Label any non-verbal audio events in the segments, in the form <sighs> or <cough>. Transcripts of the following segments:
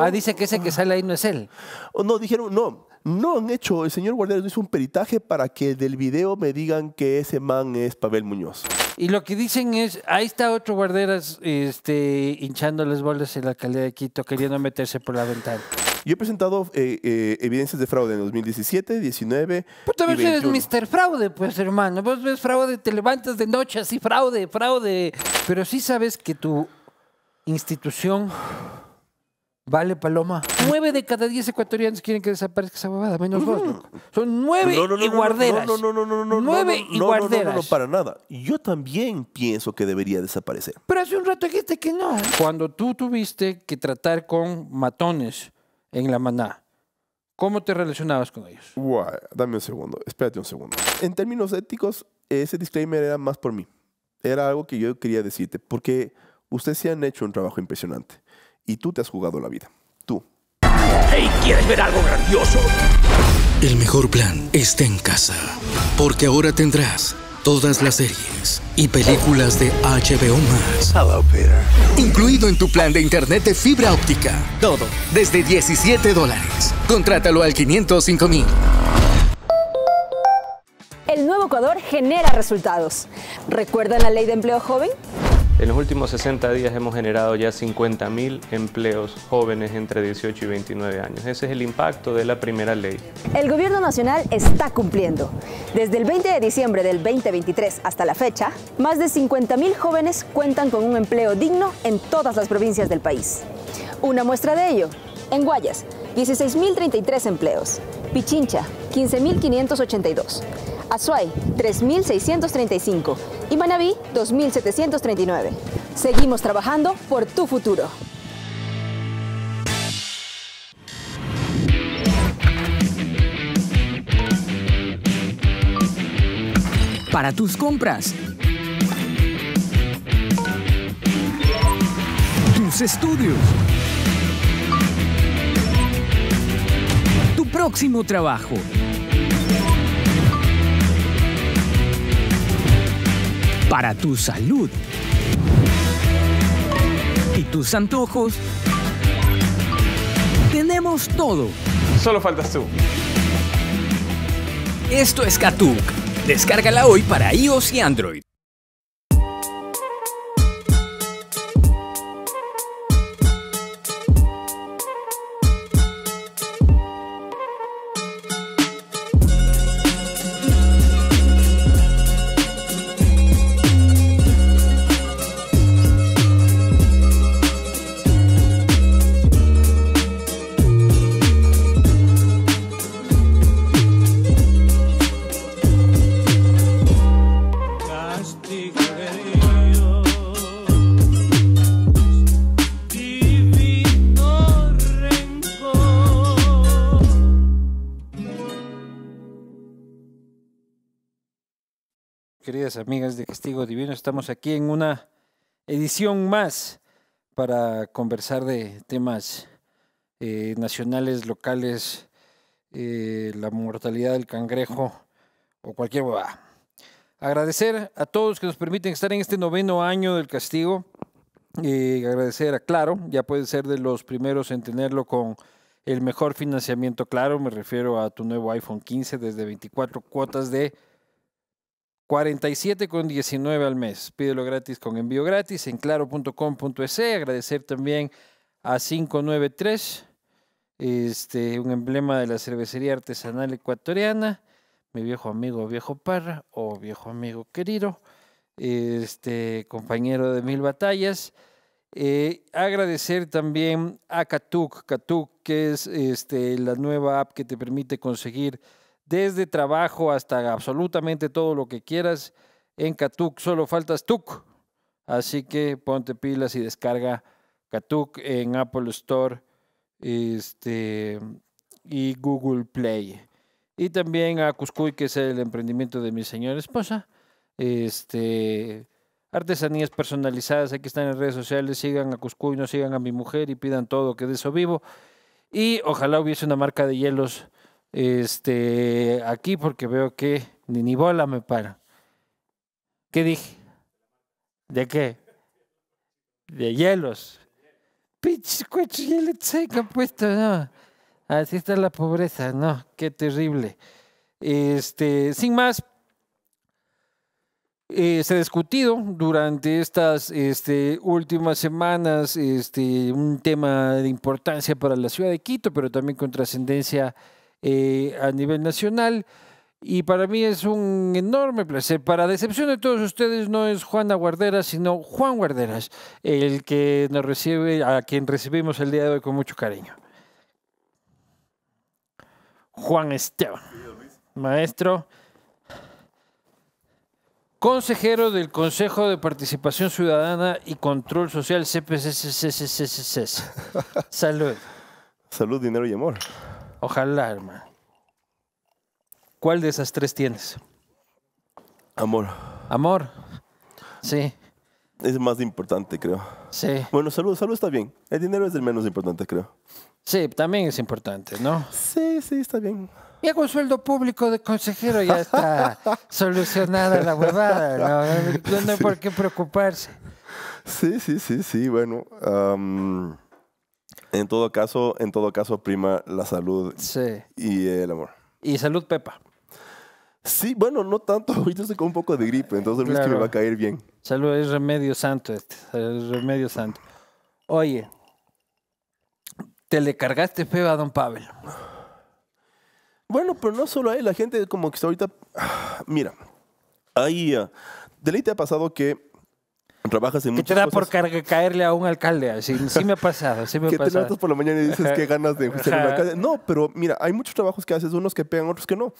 ah, dice que ese que ah. sale ahí no es él. No, dijeron, no, no han hecho, el señor Guarderas hizo un peritaje para que del video me digan que ese man es Pavel Muñoz. Y lo que dicen es, ahí está otro guarderas este, hinchando las bolas en la calle de Quito, queriendo meterse por la ventana. Yo he presentado eh, eh, evidencias de fraude en 2017, 19. Puta, ver eres Mr. Fraude, pues, hermano. Vos ves fraude, te levantas de noche así, fraude, fraude. Pero sí sabes que tu institución Vale, Paloma. Nueve de cada diez ecuatorianos quieren que desaparezca esa babada, menos vos, Son nueve y guarderas. No, no, no, no, no. Nueve y guarderas. No, no, no, para nada. Yo también pienso que debería desaparecer. Pero hace un rato dijiste que no. Cuando tú tuviste que tratar con matones en la maná, ¿cómo te relacionabas con ellos? Guay, dame un segundo, espérate un segundo. En términos éticos, ese disclaimer era más por mí. Era algo que yo quería decirte, porque ustedes se han hecho un trabajo impresionante y tú te has jugado la vida. Tú. Hey, ¿quieres ver algo grandioso? El mejor plan está en casa, porque ahora tendrás todas las series y películas de HBO Max. Hello, Peter. Incluido en tu plan de internet de fibra óptica. Todo desde 17 dólares. Contrátalo al 505 mil. El nuevo Ecuador genera resultados. ¿Recuerdan la ley de empleo joven? En los últimos 60 días hemos generado ya 50.000 empleos jóvenes entre 18 y 29 años. Ese es el impacto de la primera ley. El gobierno nacional está cumpliendo. Desde el 20 de diciembre del 2023 hasta la fecha, más de 50.000 jóvenes cuentan con un empleo digno en todas las provincias del país. Una muestra de ello, en Guayas, 16.033 empleos. Pichincha, 15.582. Azuay, 3.635 y Manabí, 2.739. Seguimos trabajando por tu futuro. Para tus compras, tus estudios, tu próximo trabajo. para tu salud y tus antojos, tenemos todo. Solo faltas tú. Esto es Katuk. Descárgala hoy para iOS y Android. amigas de Castigo Divino. Estamos aquí en una edición más para conversar de temas eh, nacionales, locales, eh, la mortalidad del cangrejo o cualquier Agradecer a todos que nos permiten estar en este noveno año del castigo. Y eh, agradecer a Claro, ya puede ser de los primeros en tenerlo con el mejor financiamiento claro, me refiero a tu nuevo iPhone 15 desde 24 cuotas de con 47,19 al mes. Pídelo gratis con envío gratis en claro.com.es. Agradecer también a 593, este, un emblema de la cervecería artesanal ecuatoriana. Mi viejo amigo Viejo Parra o viejo amigo querido, este compañero de mil batallas. Eh, agradecer también a Katuk, Katuk, que es este, la nueva app que te permite conseguir desde trabajo hasta absolutamente todo lo que quieras en Katuk. Solo faltas Tuk. Así que ponte pilas y descarga Katuk en Apple Store este, y Google Play. Y también a Cuscuy, que es el emprendimiento de mi señora esposa. Este, artesanías personalizadas, aquí están en redes sociales, sigan a Cuscuy, no sigan a mi mujer y pidan todo, que de eso vivo. Y ojalá hubiese una marca de hielos este, aquí porque veo que ni bola me para. ¿Qué dije? ¿De qué? De hielos. Pinches puesto, no. Así está la pobreza, no, qué terrible. Este, sin más, eh, se ha discutido durante estas este, últimas semanas este, un tema de importancia para la ciudad de Quito, pero también con trascendencia a nivel nacional. Y para mí es un enorme placer. Para decepción de todos ustedes, no es Juana Guarderas, sino Juan Guarderas, el que nos recibe, a quien recibimos el día de hoy con mucho cariño. Juan Esteban, maestro, consejero del Consejo de Participación Ciudadana y Control Social CPCCCCCC. Salud. Salud, dinero y amor. Ojalá, hermano. ¿Cuál de esas tres tienes? Amor. Amor. Sí. Es más importante, creo. Sí. Bueno, salud, salud está bien. El dinero es el menos importante, creo. Sí, también es importante, ¿no? Sí, sí, está bien. Y un sueldo público de consejero ya está <laughs> solucionada la huevada, ¿no? hay por qué preocuparse. Sí, sí, sí, sí. Bueno, en todo caso, en todo caso prima la salud y el amor. Y salud Pepa. Sí, bueno, no tanto. <laughs> Ahorita estoy con un poco de gripe, entonces claro. que me va a caer bien. Salud es remedio santo este, remedio santo. Oye, te le cargaste feo a Don Pavel. Bueno, pero no solo ahí. la gente como que está ahorita... <sighs> Mira, ahí... Uh, de te ha pasado que Trabajas en que te da por caerle a un alcalde. Así, sí me ha pasado, sí me ha pasado. te levantas por la mañana y dices qué ganas de ser un alcalde. No, pero mira, hay muchos trabajos que haces, unos que pegan, otros que no.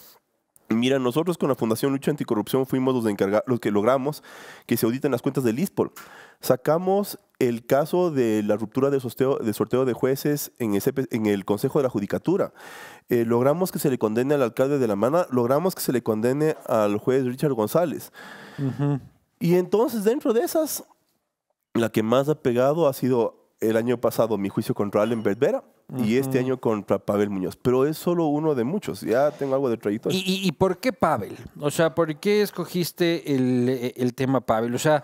Mira, nosotros con la Fundación Lucha Anticorrupción fuimos los, los que logramos que se auditen las cuentas del ISPOL. Sacamos el caso de la ruptura de sorteo de, jueces en, el Consejo de la Judicatura. Eh, logramos que se le condene al alcalde de La Mana, logramos que se le condene al juez Richard González. Y entonces dentro de esas, la que más ha pegado ha sido el año pasado mi juicio contra Allen Berbera y este año contra Pavel Muñoz. Pero es solo uno de muchos, ya tengo algo de trayectoria. ¿Y, por qué Pavel? O sea, ¿por qué escogiste el, tema Pavel? O sea...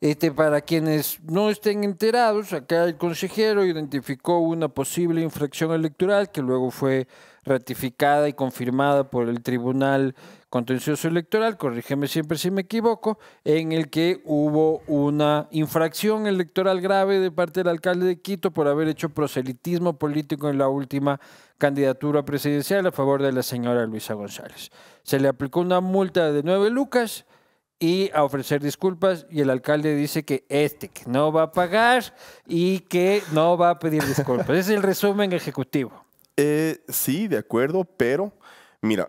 Este, para quienes no estén enterados, acá el consejero identificó una posible infracción electoral que luego fue ratificada y confirmada por el Tribunal contencioso electoral, corrígeme siempre si me equivoco, en el que hubo una infracción electoral grave de parte del alcalde de Quito por haber hecho proselitismo político en la última candidatura presidencial a favor de la señora Luisa González. Se le aplicó una multa de nueve lucas y a ofrecer disculpas y el alcalde dice que este no va a pagar y que no va a pedir disculpas. es el resumen ejecutivo. Eh, sí, de acuerdo, pero mira,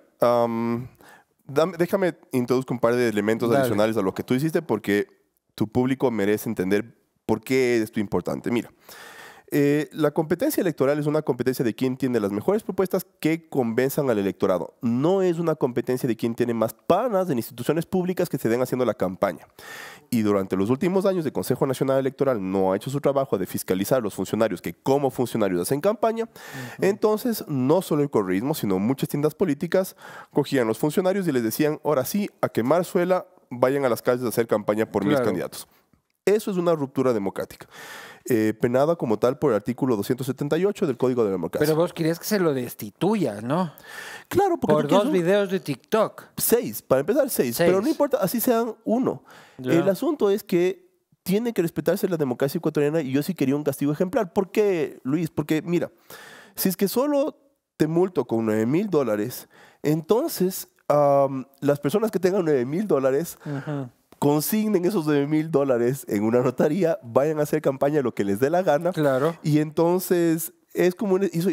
déjame introducir un par de elementos adicionales a lo que tú hiciste porque tu público merece entender por qué esto es importante. Mira, eh, la competencia electoral es una competencia de quien tiene las mejores propuestas que convenzan al electorado. No es una competencia de quien tiene más panas en instituciones públicas que se den haciendo la campaña. Y durante los últimos años el Consejo Nacional Electoral no ha hecho su trabajo de fiscalizar a los funcionarios que como funcionarios hacen campaña. Entonces, no solo el correísmo, sino muchas tiendas políticas cogían los funcionarios y les decían, ahora sí, a quemar suela, vayan a las calles a hacer campaña por mis candidatos. Eso es una ruptura democrática. Eh, penada como tal por el artículo 278 del Código de la Democracia. Pero vos querías que se lo destituya, ¿no? Claro, porque... Por dos videos de TikTok. Seis, para empezar seis, pero no importa, así sean uno. El asunto es que tiene que respetarse la democracia ecuatoriana y yo sí quería un castigo ejemplar. ¿Por qué, Luis? Porque mira, si es que solo te multo con 9 mil dólares, entonces las personas que tengan 9 mil dólares consignen esos 9 mil dólares en una notaría, vayan a hacer campaña lo que les dé la gana. Claro. Y entonces es como un, eso,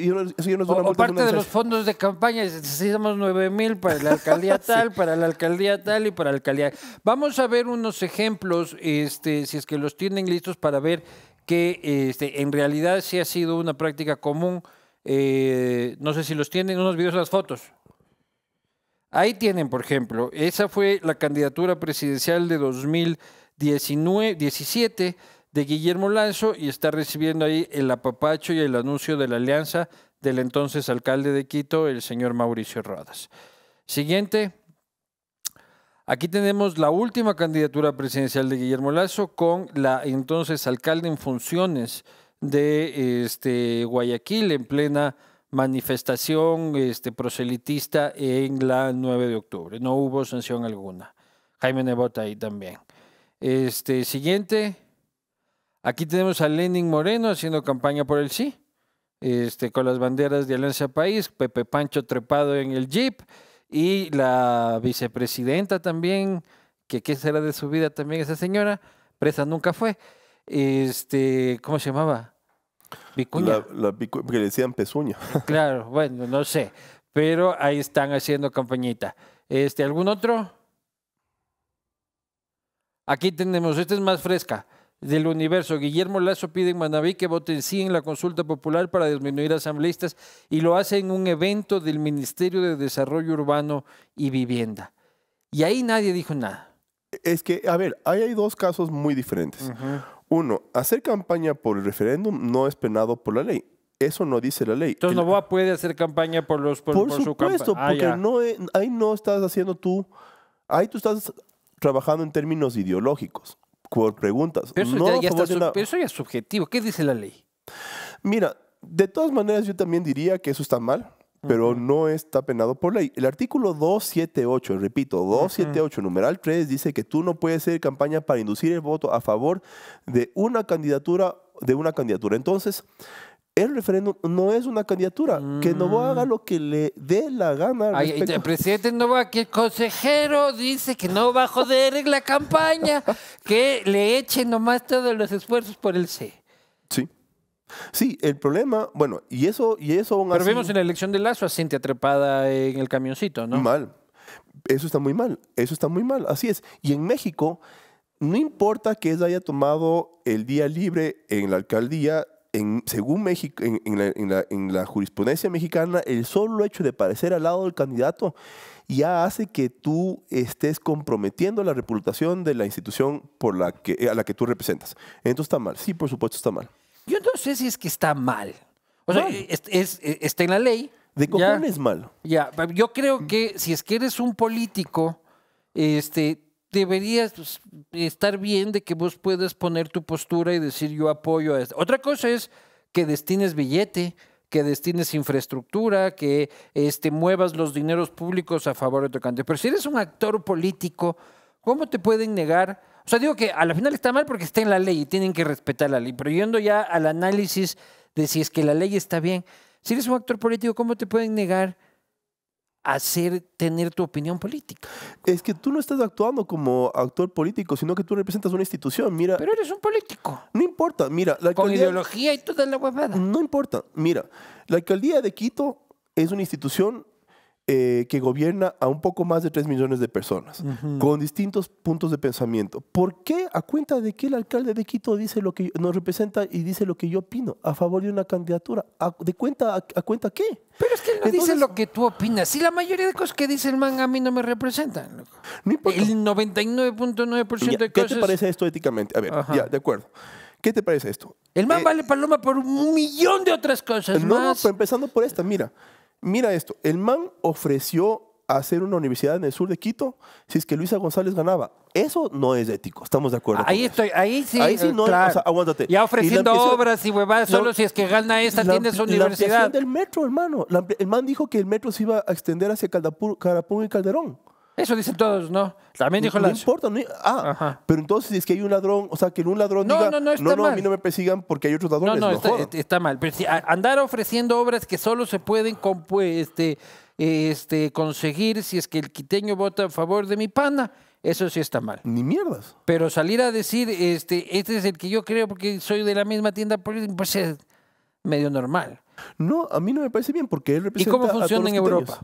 nos o, parte de, los fondos de campaña necesitamos 9 mil para la alcaldía <laughs> tal para la alcaldía tal y para la alcaldía vamos a ver unos ejemplos este si es que los tienen listos para ver que este, en realidad sí ha sido una práctica común eh, no sé si los tienen unos videos las fotos Ahí tienen, por ejemplo, esa fue la candidatura presidencial de 2017 de Guillermo Lanzo y está recibiendo ahí el apapacho y el anuncio de la alianza del entonces alcalde de Quito, el señor Mauricio Rodas. Siguiente. Aquí tenemos la última candidatura presidencial de Guillermo Lazo con la entonces alcalde en funciones de este, Guayaquil en plena manifestación este, proselitista en la 9 de octubre. No hubo sanción alguna. Jaime Nebot ahí también. Este, siguiente. Aquí tenemos a Lenin Moreno haciendo campaña por el sí. Este, con las banderas de Alianza País, Pepe Pancho trepado en el jeep y la vicepresidenta también, que qué será de su vida también esa señora, presa nunca fue. Este, ¿cómo se llamaba? que le decían pezuña. <laughs> Claro, bueno, no sé. Pero ahí están haciendo campañita. Este, ¿Algún otro? Aquí tenemos, esta es más fresca, del universo. Guillermo Lazo pide en Manaví que voten sí en la consulta popular para disminuir asambleístas y lo hace en un evento del Ministerio de Desarrollo Urbano y Vivienda. Y ahí nadie dijo nada. Es que, a ver, ahí hay dos casos muy diferentes. Uno, hacer campaña por el referéndum no es penado por la ley. Eso no dice la ley. Entonces, Novoa puede hacer campaña por los por, por, por supuesto, ah, porque no ahí no estás haciendo tú, ahí tú estás trabajando en términos ideológicos por preguntas. pero eso ya es subjetivo. ¿Qué dice la ley? Mira, de todas maneras yo también diría que eso está mal, pero no está penado por ley. El artículo 278, repito, 278, numeral 3, dice que tú no puedes hacer campaña para inducir el voto a favor de una candidatura, de una candidatura. Entonces, el referéndum no es una candidatura. no Que mm. a haga lo que le dé la gana. el presidente Novoa, que el consejero dice que no va a joder la campaña, <laughs> que le echen nomás todos los esfuerzos por el C. Sí. Sí, el problema, bueno, y eso, y eso Pero vemos en la elección de Lazo a Cintia atrapada en el camioncito, ¿no? Mal. Eso está muy mal, eso está muy mal, así es. Y en México, no importa que ella haya tomado el día libre en la alcaldía, en, según México, en, la, jurisprudencia mexicana, el solo hecho de parecer al lado del candidato ya hace que tú estés comprometiendo la reputación de la institución por la que, a la que tú representas. Entonces está mal, sí, por supuesto está mal. Yo no sé si es que está mal. O sea, eh, Es, eh, está en la ley. De cojones es malo. Ya, yo creo que si es que eres un político, este, deberías pues, estar bien de que vos puedas poner tu postura y decir yo apoyo a esto. Otra cosa es que destines billete, que destines infraestructura, que este, muevas los dineros públicos a favor de tu cantidad. Pero si eres un actor político, ¿cómo te pueden negar? O sea, digo que a la final está mal porque está en la ley y tienen que respetar la ley. Pero yendo ya al análisis de si es que la ley está bien. Si eres un actor político, ¿cómo te pueden negar hacer tener tu opinión política? Es que tú no estás actuando como actor político, sino que tú representas una institución. Mira, pero eres un político. No importa, mira, la con ideología y toda la guapada. No importa, mira, la alcaldía de Quito es una institución eh, que gobierna a un poco más de 3 millones de personas, con distintos puntos de pensamiento. ¿Por qué, a cuenta de que el alcalde de Quito dice lo que nos representa y dice lo que yo opino a favor de una candidatura? ¿A, ¿De cuenta a, cuenta qué? Pero es que él no dice lo que tú opinas. Si la mayoría de cosas que dice el man a mí no me representan. el 99.9% de cosas ¿Qué te parece esto éticamente? A ver, ya, de acuerdo. ¿Qué te parece esto? El man eh, vale paloma por un millón de otras cosas. No, no, empezando por esta, mira. Mira esto, el man ofreció hacer una universidad en el sur de Quito si es que Luisa González ganaba. Eso no es ético, estamos de acuerdo. Ahí estoy, ahí sí. Ahí sí, no, claro. aguántate. Ya ofreciendo obras y huevadas, solo si es que gana esta, tienes tiene su universidad. La ampliación del metro, hermano. el man dijo que el metro se iba a extender hacia Carapún y Calderón. Eso dicen todos, ¿no? También dijo no, importa, no, ah, pero entonces si es que hay un ladrón, o sea, que un ladrón no, diga, no, no, no, no, a mí no me persigan porque hay otros ladrones. No, no, está, eh, mal. Pero si andar ofreciendo obras que solo se pueden este, este, conseguir si es que el quiteño vota a favor de mi pana, eso sí está mal. Ni mierdas. Pero salir a decir, este, este es el que yo creo porque soy de la misma tienda política, pues es medio normal. No, a mí no me parece bien porque él representa ¿Y cómo funciona en Europa?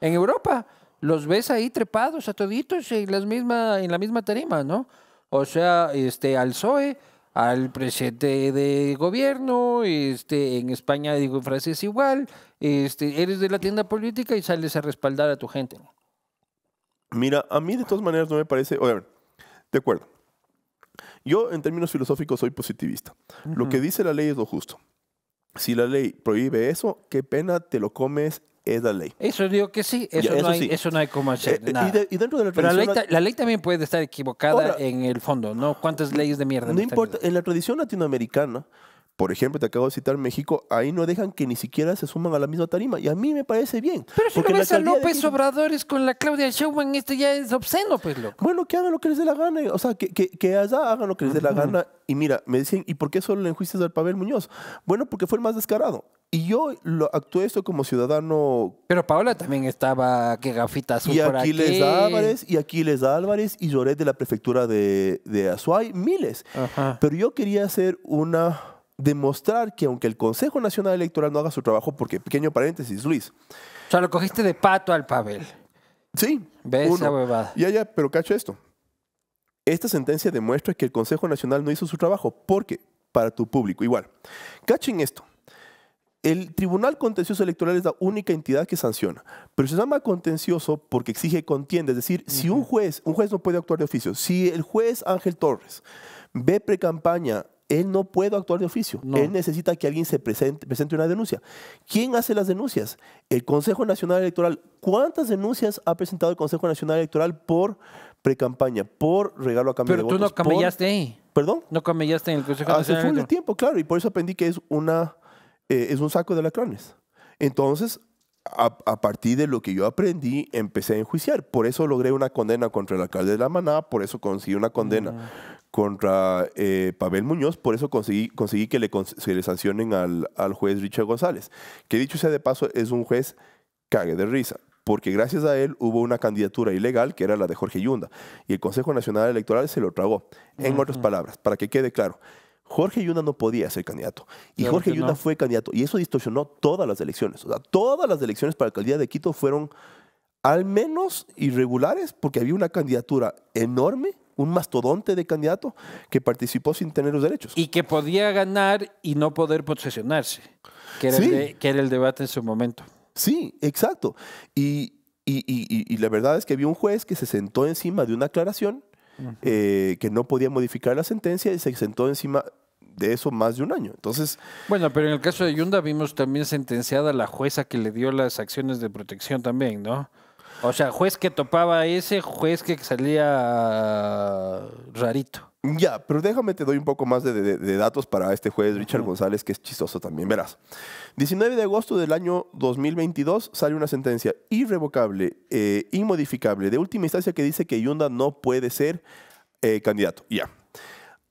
En Europa los ves ahí trepados a toditos en, misma, en la misma tarima, ¿no? O sea, este, al PSOE, al presidente de gobierno, este, en España digo francés igual, este, eres de la tienda política y sales a respaldar a tu gente. Mira, a mí de todas maneras no me parece, oye, de acuerdo. Yo en términos filosóficos soy positivista. Lo que dice la ley es lo justo. Si la ley prohíbe eso, qué pena te lo comes es la ley. Eso digo que sí, eso, no, hay, como hacer eh, eh, nada. Y, dentro de la Pero La ley, la ley, también puede estar equivocada en el fondo, ¿no? ¿Cuántas leyes de mierda? No importa, en la tradición latinoamericana por ejemplo, te acabo de citar México, ahí no dejan que ni siquiera se suman a la misma tarima. Y a mí me parece bien. Pero si lo ves a López Obradores con la Claudia Sheinbaum, esto ya es obsceno, pues, loco. Bueno, que hagan lo que les dé la gana. O sea, que, allá hagan lo que les dé la gana. Y mira, me dicen, ¿y por qué solo le enjuicias al Pavel Muñoz? Bueno, porque fue el más descarado. Y yo actué esto como ciudadano. Pero Paola también estaba que gafita azul. Y Aquiles Álvarez, y Aquiles Álvarez, y lloré de la prefectura de, de Azuay, miles. Pero yo quería hacer una demostrar que aunque el Consejo Nacional Electoral no haga su trabajo, porque pequeño paréntesis, Luis. O sea, lo cogiste de pato al Pavel. Sí. Ve esa huevada. Ya, ya, pero cacho esto. Esta sentencia demuestra que el Consejo Nacional no hizo su trabajo, porque para tu público, igual. Cachen esto. El Tribunal Contencioso Electoral es la única entidad que sanciona, pero se llama contencioso porque exige contienda, es decir, si un juez, un juez no puede actuar de oficio, si el juez Ángel Torres ve pre-campaña él no puede actuar de oficio. Él necesita que alguien se presente, una denuncia. ¿Quién hace las denuncias? El Consejo Nacional Electoral. ¿Cuántas denuncias ha presentado el Consejo Nacional Electoral por precampaña, por regalo a cambio de votos? Pero tú no camellaste ahí. ¿Perdón? No camellaste en el Consejo Nacional Electoral. Hace tiempo, claro, y por eso aprendí que es, eh, un saco de lacrones. Entonces, a, partir de lo que yo aprendí, empecé a enjuiciar. Por eso logré una condena contra el alcalde de la Maná, por eso conseguí una condena. Mm contra eh, Pavel Muñoz, por eso conseguí, conseguí que le, le sancionen al, juez Richard González, que dicho sea de paso es un juez cague de risa, porque gracias a él hubo una candidatura ilegal que era la de Jorge Yunda, y el Consejo Nacional Electoral se lo tragó. En otras palabras, para que quede claro, Jorge Yunda no podía ser candidato. Y Jorge Yunda fue candidato. Y eso distorsionó todas las elecciones. O sea, todas las elecciones para la alcaldía de Quito fueron al menos irregulares porque había una candidatura enorme un mastodonte de candidato que participó sin tener los derechos. Y que podía ganar y no poder posesionarse, que era, el, debate en su momento. Sí, exacto. Y, la verdad es que había un juez que se sentó encima de una aclaración eh, que no podía modificar la sentencia y se sentó encima de eso más de un año. Entonces. Bueno, pero en el caso de Yunda vimos también sentenciada la jueza que le dio las acciones de protección también, ¿no? O sea, juez que topaba ese, juez que salía rarito. Ya, pero déjame te doy un poco más de, de, datos para este juez Richard González, que es chistoso también. Verás, 19 de agosto del año 2022 sale una sentencia irrevocable, eh, inmodificable, de última instancia que dice que Yunda no puede ser eh, candidato. Ya.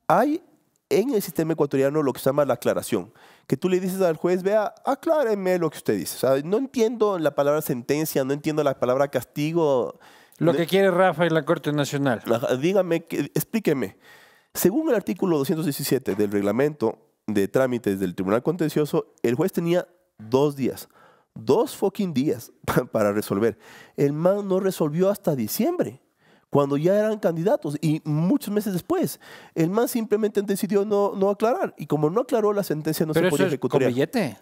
Hay en el sistema ecuatoriano lo que se llama la aclaración que tú le dices al juez, vea, acláreme lo que usted dice. O no entiendo la palabra sentencia, no entiendo la palabra castigo. Lo que quiere Rafa y la Corte Nacional. Dígame, explíqueme. Según el artículo 217 del reglamento de trámites del Tribunal Contencioso, el juez tenía dos días, dos fucking días <laughs> para resolver. El man no resolvió hasta diciembre cuando ya eran candidatos y muchos meses después. El man simplemente decidió no, no aclarar y como no aclaró la sentencia no se podía ejecutar. billete.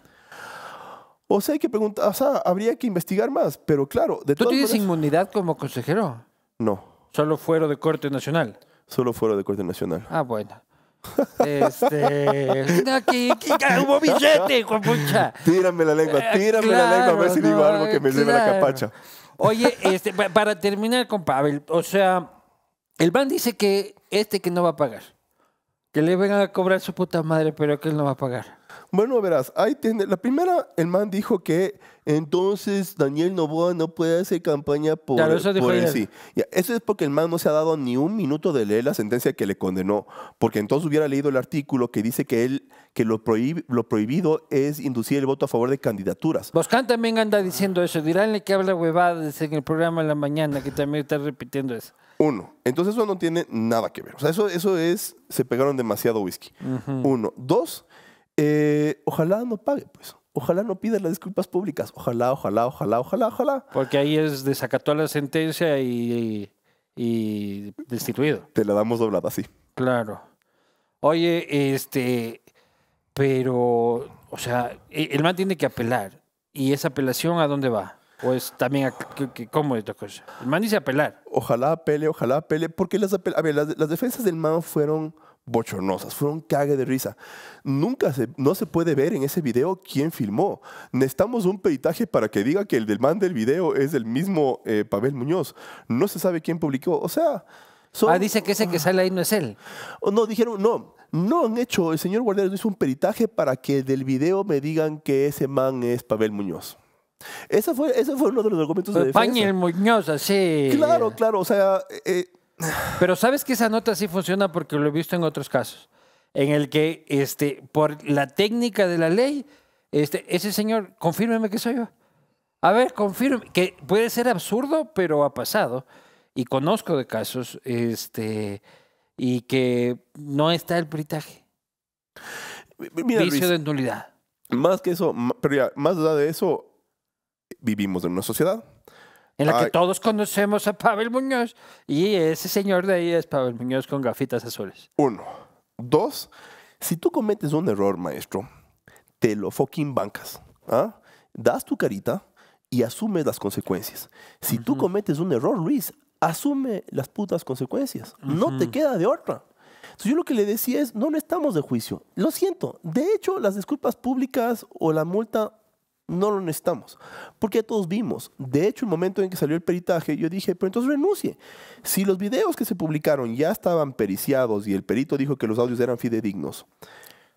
O sea, hay que preguntar, o sea, habría que investigar más, pero claro, de ¿Tú tienes inmunidad como consejero? No. Solo fuero de corte nacional. Solo fuero de corte nacional. Ah, bueno. Este. <laughs> hubo billete, Tírame la lengua, tírame la eh, lengua a ver si digo algo que me claro. la capacha. Oye, <laughs> este, para terminar con Pavel, o sea, el man dice que este que no va a pagar. Que le vengan a cobrar su puta madre, pero que él no va a pagar. Bueno, verás, ahí tiene. La primera, el man dijo que entonces Daniel Novoa no puede hacer campaña por, claro, eso Eso es porque el man no se ha dado ni un minuto de leer la sentencia que le condenó, porque entonces hubiera leído el artículo que dice que él que lo, prohibido es inducir el voto a favor de candidaturas. Boscán también anda diciendo eso. Diránle que habla huevadas en el programa de la mañana, que también está repitiendo eso. Uno, entonces eso no tiene nada que ver. O sea, eso, eso es, se pegaron demasiado whisky. Uno. Dos, eh, ojalá no pague, pues ojalá no pidas las disculpas públicas. Ojalá, ojalá, ojalá, ojalá, ojalá. Porque ahí es desacató la sentencia y, destituido. Te la damos doblada, sí. Claro. Oye, este, pero, o sea, e, el man tiene que apelar. ¿Y esa apelación a dónde va? ¿O también, a, cómo es la cosa? El man dice apelar. Ojalá apele, ojalá apele, porque las, a ver, las defensas del man fueron bochornosas, fueron cague de risa. Nunca se, no se puede ver en ese video quién filmó. Necesitamos un peritaje para que diga que el del man del video es el mismo eh, Pavel Muñoz. No se sabe quién publicó. O sea... ah, dice que ese que ah. sale ahí no es él. No, dijeron, no, no han hecho, el señor no hizo un peritaje para que del video me digan que ese man es Pavel Muñoz. Ese fue, fue uno de los argumentos de defensa. Muñoz, así. Claro, claro, o sea... Eh, eh, pero sabes que esa nota sí funciona porque lo he visto en otros casos, en el que este, por la técnica de la ley, este, ese señor, confírmeme que soy yo. A ver, confirme, que puede ser absurdo, pero ha pasado. Y conozco de casos, este, y que no está el peritaje. Vicio de nulidad. Más que eso, pero ya, más allá de eso, vivimos en una sociedad en la que todos conocemos a Pavel Muñoz y ese señor de ahí es Pavel Muñoz con gafitas azules. Uno. Dos, si tú cometes un error, maestro, te lo fucking bancas. ¿ah? Das tu carita y asumes las consecuencias. Si tú cometes un error, Luis, asume las putas consecuencias. No te queda de otra. Entonces yo lo que le decía es, no, no estamos de juicio. Lo siento. De hecho, las disculpas públicas o la multa no lo necesitamos. Porque todos vimos. De hecho, el momento en que salió el peritaje, yo dije, pero entonces renuncie. Si los videos que se publicaron ya estaban periciados y el perito dijo que los audios eran fidedignos,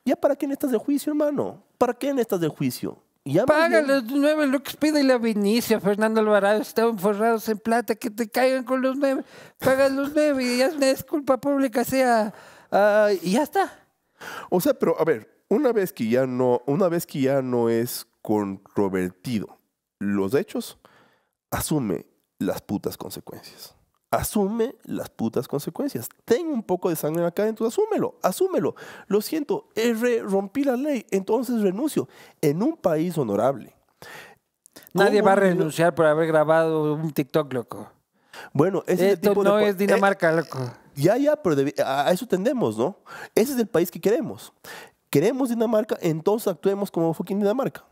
¿ya para qué estás de juicio, hermano? ¿Para qué necesitas de juicio? Ya Págale los nueve que pide la Vinicia, Fernando Alvarado, estaban forrados en plata, que te caigan con los nueve. Paga los nueve y ya es culpa pública, sea. Ah, y ya está. O sea, pero a ver, una vez que ya no, una vez que ya no es controvertido los hechos, asume las putas consecuencias. Asume las putas consecuencias. Tengo un poco de sangre en la cara, entonces asúmelo, asúmelo. Lo siento, R, rompí la ley, entonces renuncio. En un país honorable. Nadie va a renunciar por haber grabado un TikTok, loco. Bueno, ese Esto tipo no es Dinamarca, eh, loco. Ya, ya, pero a eso tendemos, ¿no? Ese es el país que queremos. Queremos Dinamarca, entonces actuemos como fucking Dinamarca.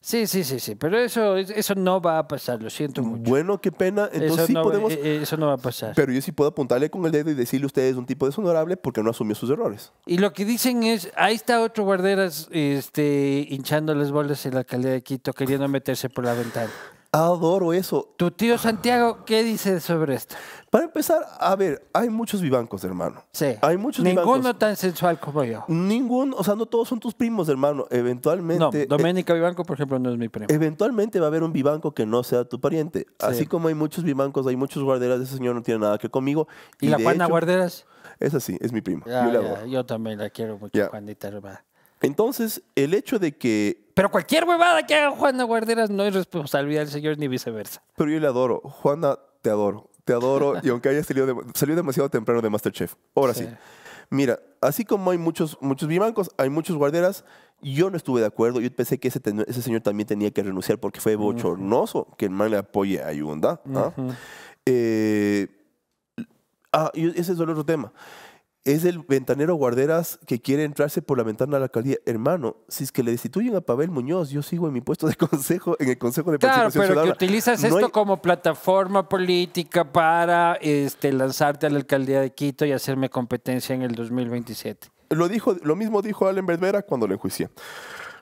Sí, sí, sí, sí, pero eso, eso no va a pasar, lo siento mucho. Bueno, qué pena, entonces eso sí no, podemos... Eh, eh, eso no va a pasar. Pero yo sí puedo apuntarle con el dedo y decirle a ustedes un tipo deshonorable porque no asumió sus errores. Y lo que dicen es, ahí está otro guarderas este, hinchando las bolas en la calle de Quito queriendo meterse por la ventana. Adoro eso. Tu tío Santiago, ¿qué dice sobre esto? Para empezar, a ver, hay muchos vivancos, hermano. Sí. Hay muchos Ninguno tan sensual como yo. Ninguno, o sea, no todos son tus primos, hermano. Eventualmente. No, eh, Doménica eh, Vivanco, por ejemplo, no es mi primo. Eventualmente va a haber un vivanco que no sea tu pariente. Así como hay muchos vivancos, hay muchos guarderas. Ese señor no tiene nada que conmigo. ¿Y, la Juana Guarderas? Es así, es mi primo. Ah, yo, también la quiero mucho, Juanita, hermano. Entonces, el hecho de que. Pero cualquier huevada que haga Juana Guarderas no es responsabilidad del señor ni viceversa. Pero yo le adoro. Juana, te adoro. Te adoro. y aunque haya salido, salió demasiado temprano de Masterchef. Ahora sí. Mira, así como hay muchos, muchos bimancos, hay muchos guarderas. Yo no estuve de acuerdo. Yo pensé que ese, señor también tenía que renunciar porque fue bochornoso que el man le apoye a Yunda. ah, eh, ah ese es el otro tema es el ventanero guarderas que quiere entrarse por la ventana a la alcaldía. Hermano, si es que le destituyen a Pavel Muñoz, yo sigo en mi puesto de <laughs> consejo, en el Consejo de claro, pero que utilizas esto como plataforma política para este, lanzarte a la alcaldía de Quito y hacerme competencia en el 2027. Lo, dijo, lo mismo dijo Allen Bermera cuando lo enjuicié.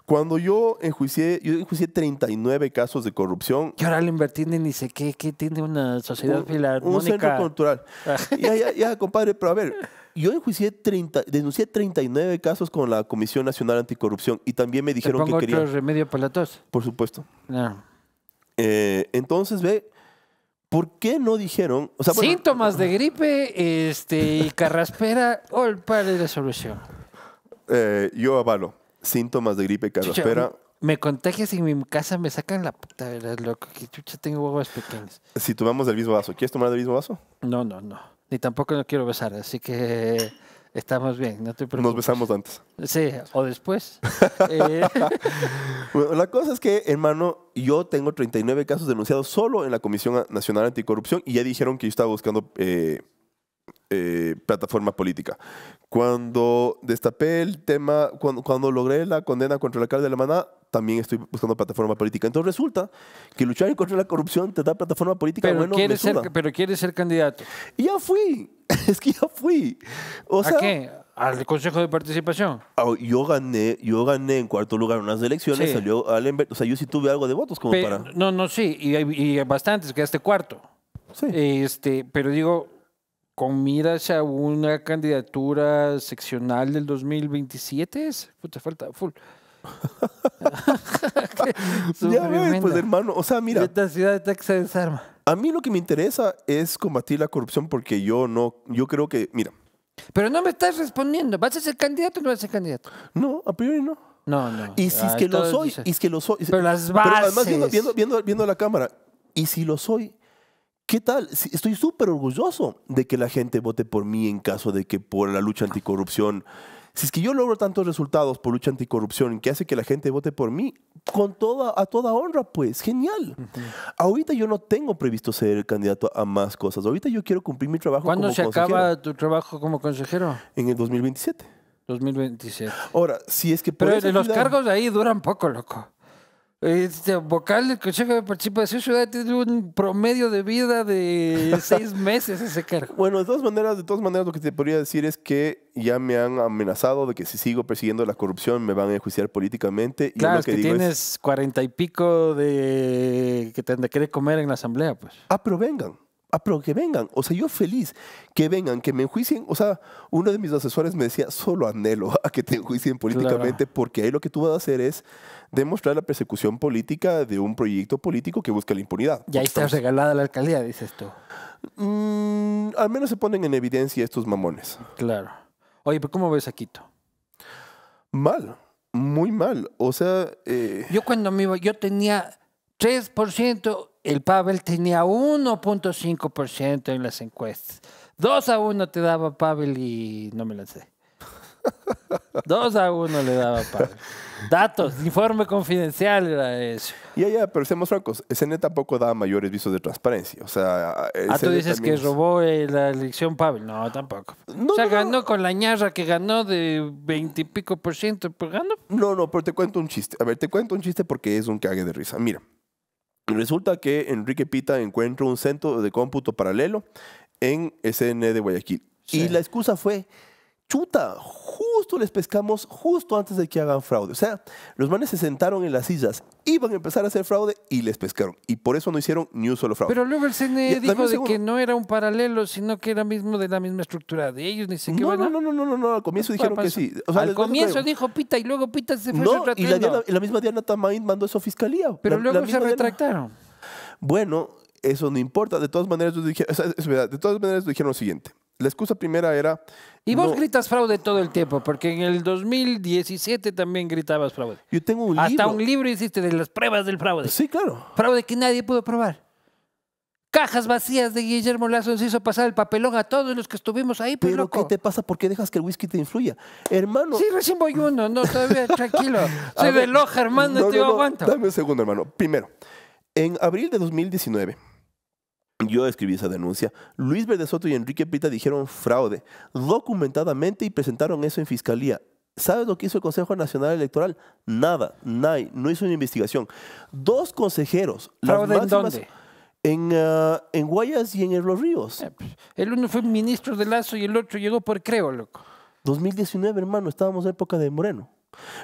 Cuando yo enjuicié, yo enjuicié 39 casos de corrupción. Y ahora Allen tiene ni sé qué, qué tiene una sociedad un, filarmónica. Un centro cultural. <laughs> Ya, ya, ya, compadre, pero a ver, yo enjuicié 30, denuncié 39 casos con la Comisión Nacional Anticorrupción y también me dijeron ¿Te pongo que otro remedio para la tos? Por supuesto. Eh, entonces, ve, ¿por qué no dijeron? Síntomas de gripe este, y <laughs> carraspera, padre de la solución. Eh, yo avalo. Síntomas de gripe y carraspera. me contagias en mi casa, me sacan la puta, loco? Que chucha, tengo huevos pequeños. Si tomamos del mismo vaso, ¿quieres tomar del mismo vaso? No, no, no ni tampoco lo quiero besar, así que eh, estamos bien, no te preocupes. Nos besamos antes. Sí, o después. <laughs> Eh, <laughs> bueno, la cosa es que, hermano, yo tengo 39 casos denunciados solo en la Comisión Nacional Anticorrupción y ya dijeron que yo estaba buscando eh, eh, plataforma política. Cuando destapé el tema, cuando, cuando logré la condena contra el alcalde de la Maná, también estoy buscando plataforma política. Entonces resulta que luchar contra la corrupción te da plataforma política. Pero, bueno, quieres, ser, pero quieres ser candidato. Y ya fui. <laughs> es que ya fui. O ¿A qué? ¿Al Consejo de Participación? Yo gané, yo gané en cuarto lugar unas elecciones, salió alenbert O sea, yo sí tuve algo de votos como para... No, no, sí. Y, y bastantes, quedaste cuarto. Sí. Este, pero digo, con miras a una candidatura seccional del 2027. Puta, falta full. <laughs> ya ves, pues hermano, o sea, mira. Esta ciudad de Texas desarma. A mí lo que me interesa es combatir la corrupción porque yo no, yo creo que, mira. Pero no me estás respondiendo, ¿vas a ser candidato o no vas a ser candidato? No, a priori no. No, no. Y si es ah, que lo soy, y es que lo soy. Pero las bases. Pero además, viendo, viendo, viendo la cámara, y si lo soy, ¿Qué tal? Estoy súper orgulloso de que la gente vote por mí en caso de que por la lucha anticorrupción. Si es que yo logro tantos resultados por lucha anticorrupción que hace que la gente vote por mí, con toda, a toda honra, pues, genial. Ahorita yo no tengo previsto ser candidato a más cosas. Ahorita yo quiero cumplir mi trabajo como consejero. ¿Cuándo se acaba tu trabajo como consejero? En el 2027. 2027. Ahora, si es que... Pero los cargos ahí duran poco, loco. Este vocal del Consejo de Participación ciudad tiene un promedio de vida de <laughs> seis meses ese cargo. Bueno, de todas maneras, de todas maneras, lo que te podría decir es que ya me han amenazado de que si sigo persiguiendo la corrupción me van a enjuiciar políticamente. Y claro, que, es que tienes cuarenta y pico de que te han comer en la asamblea, pues. Ah, pero vengan ah, pero que vengan. O sea, yo feliz que vengan, que me enjuicien. O sea, uno de mis asesores me decía, solo anhelo a que te enjuicien políticamente, porque ahí lo que tú vas a hacer es demostrar la persecución política de un proyecto político que busca la impunidad. Ya ahí está regalada la alcaldía, dices tú. Mm, al menos se ponen en evidencia estos mamones. Claro. Oye, pero ¿cómo ves a Quito? Mal, muy mal. O sea... Eh, yo cuando me iba, yo tenía 3% el Pavel tenía 1.5% en las encuestas. 2 a 1 te daba Pavel y no me lancé. 2 <laughs> a 1 le daba Pavel. Datos, informe confidencial era eso. Ya, ya, pero seamos francos, SN tampoco da mayores visos de transparencia. O sea, ah, tú dices que robó eh, la elección Pavel. No, tampoco. o sea, ganó con la ñarra que ganó de 20 y pico por ciento. Pues no, no, pero te cuento un chiste. A ver, te cuento un chiste porque es un cague de risa. Mira, Resulta que Enrique Pita encuentra un centro de cómputo paralelo en SN de Guayaquil. Y la excusa fue chuta, justo les pescamos justo antes de que hagan fraude. O sea, los manes se sentaron en las sillas, iban a empezar a hacer fraude y les pescaron. Y por eso no hicieron ni un solo fraude. Pero luego el CNE dijo de que no era un paralelo, sino que era mismo de la misma estructura de ellos, ni siquiera. No, no, no, no, no, no, al comienzo pues, dijeron que sí. al comienzo dijo Pita y luego Pita se fue no, y la, la, misma Diana Tamain mandó eso a fiscalía. Pero luego se retractaron. Bueno, eso no importa. De todas maneras, de todas maneras, dijeron lo siguiente la excusa primera era... Y vos gritas fraude todo el tiempo, porque en el 2017 también gritabas fraude. Yo tengo un libro. Hasta un libro hiciste de las pruebas del fraude. Sí, claro. Fraude que nadie pudo probar. Cajas vacías de Guillermo Lazo nos hizo pasar el papelón a todos los que estuvimos ahí, pues, ¿Pero qué te pasa? ¿Por qué dejas que el whisky te influya? Hermano... Sí, recién voy uno. No, todavía, <laughs> tranquilo. Soy de Loja, hermano, te aguanto. Dame un segundo, hermano. Primero, en abril de 2019 yo escribí esa denuncia. Luis Verde Soto y Enrique Pita dijeron fraude documentadamente y presentaron eso en fiscalía. ¿Sabes lo que hizo el Consejo Nacional Electoral? Nada, nadie, no hizo una investigación. Dos consejeros. ¿Fraude en dónde? Ah, en, Guayas y en Los Ríos. Eh, pues, el uno fue ministro de Lazo y el otro llegó por Creo, loco. 2019, hermano, estábamos en época de Moreno.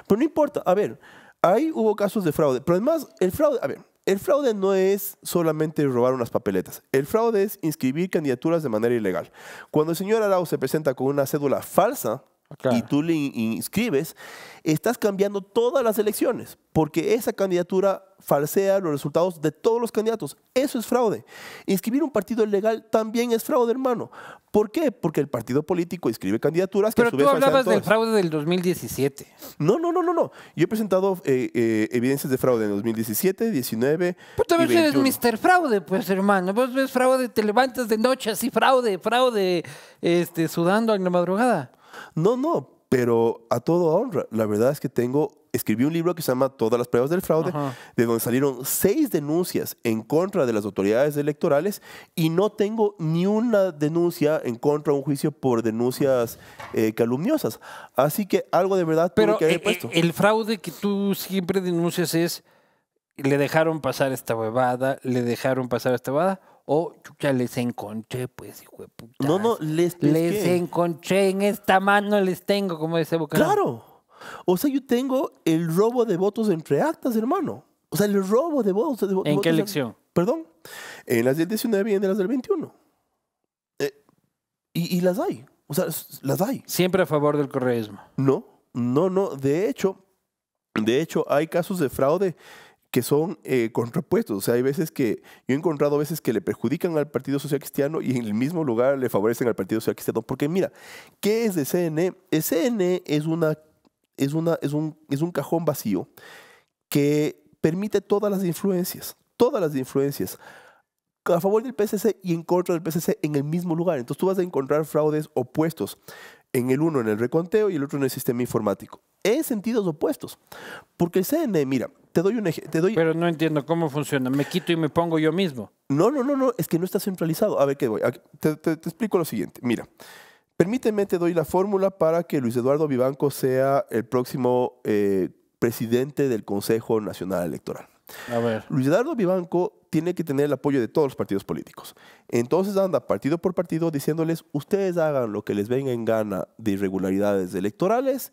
Pero no importa, a ver, ahí hubo casos de fraude. Pero además, el fraude, a ver, el fraude no es solamente robar unas papeletas. El fraude es inscribir candidaturas de manera ilegal. Cuando el señor Arau se presenta con una cédula falsa, y tú le inscribes, estás cambiando todas las elecciones, porque esa candidatura falsea los resultados de todos los candidatos. Eso es fraude. Inscribir un partido ilegal también es fraude, hermano. ¿Por qué? Porque el partido político inscribe candidaturas que Pero a su vez tú hablabas del fraude del 2017. No, no, no, no, no. Yo he presentado eh, eh, evidencias de fraude en 2017, 19. pero también eres Mr. Fraude, pues, hermano. Vos ves fraude, te levantas de noche así, fraude, fraude, este, sudando en la madrugada. No, no, pero a todo honra. La verdad es que tengo, escribí un libro que se llama Todas las pruebas del fraude, de donde salieron seis denuncias en contra de las autoridades electorales y no tengo ni una denuncia en contra de un juicio por denuncias eh, calumniosas. Así que algo de verdad pero que haber eh, eh, el fraude que tú siempre denuncias es le dejaron pasar esta huevada, le dejaron pasar esta huevada o oh, chucha, les encontré, pues, hijo de puta. No, no, les Les encontré, en esta mano les tengo, como dice Boca. Claro. O sea, yo tengo el robo de votos entre actas, hermano. O sea, el robo de votos. ¿En qué elección? Perdón. En las del 19 y en las del 21. Eh, y, y las hay. O sea, las hay. Siempre a favor del correísmo. No, no, no. De hecho, de hecho, hay casos de fraude que son eh, contrapuestos. O sea, hay veces que yo he encontrado veces que le perjudican al Partido Social Cristiano y en el mismo lugar le favorecen al Partido Social Cristiano. Porque mira, ¿qué es de CN? El CN es, una, es, un, es un cajón vacío que permite todas las influencias, todas las influencias a favor del PSC y en contra del PSC en el mismo lugar. Entonces tú vas a encontrar fraudes opuestos en el uno en el reconteo y el otro en el sistema informático. En sentidos opuestos. Porque el CNE, mira, te doy un ejemplo. doy... Pero no entiendo cómo funciona. Me quito y me pongo yo mismo. No, no, no, no. Es que no está centralizado. A ver, ¿qué voy? Te, explico lo siguiente. Mira, permíteme, te doy la fórmula para que Luis Eduardo Vivanco sea el próximo eh, presidente del Consejo Nacional Electoral. A ver. Luis Eduardo Vivanco tiene que tener el apoyo de todos los partidos políticos. Entonces anda partido por partido diciéndoles, ustedes hagan lo que les venga en gana de irregularidades electorales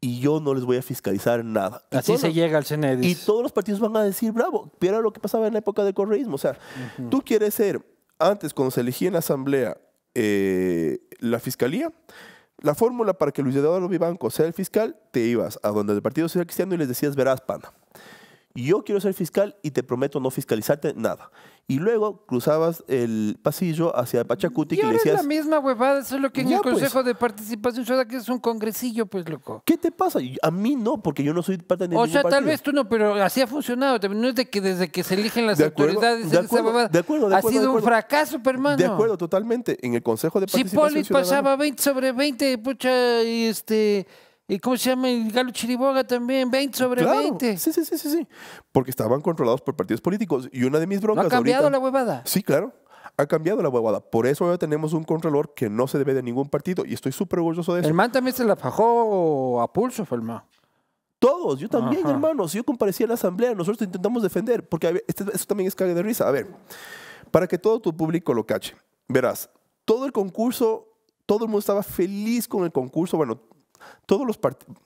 y yo no les voy a fiscalizar nada. Así se llega al CNEDIS. Y todos los partidos van a decir, bravo, pero era lo que pasaba en la época del correísmo. O sea, tú quieres ser, antes cuando se elegía en la asamblea eh, la fiscalía, la fórmula para que Luis Eduardo Vivanco sea el fiscal, te ibas a donde el Partido Social Cristiano y les decías, verás, pana, yo quiero ser fiscal y te prometo no fiscalizarte nada y luego cruzabas el pasillo hacia Pachacuti y le decías... es la misma huevada, eso es lo que en el pues". Consejo de Participación Ciudadana que es un congresillo, pues, loco. ¿Qué te pasa? A mí no, porque yo no soy parte de ningún O sea, tal vez tú no, pero así ha funcionado. No es de que desde que se eligen las autoridades de acuerdo, de acuerdo, ha sido un fracaso, hermano. De acuerdo, totalmente. En el Consejo de Participación si Poli pasaba 20 sobre 20, pucha, y este... ¿Y cómo se llama el Galo Chiriboga también? 20 sobre 20. Sí, sí, sí, sí, sí. Porque estaban controlados por partidos políticos. Y una de mis broncas. ¿No ha cambiado la huevada? Sí, claro. Ha cambiado la huevada. Por eso ahora tenemos un controlador que no se debe de ningún partido. Y estoy súper orgulloso de eso. El man también se la fajó a pulso, fue el man. Todos, yo también, hermano. hermanos. Yo comparecía a la asamblea, nosotros intentamos defender. Porque eso este, esto también es cague de risa. A ver, para que todo tu público lo cache. Verás, todo el concurso todo el mundo estaba feliz con el concurso. Bueno, todos los partidos,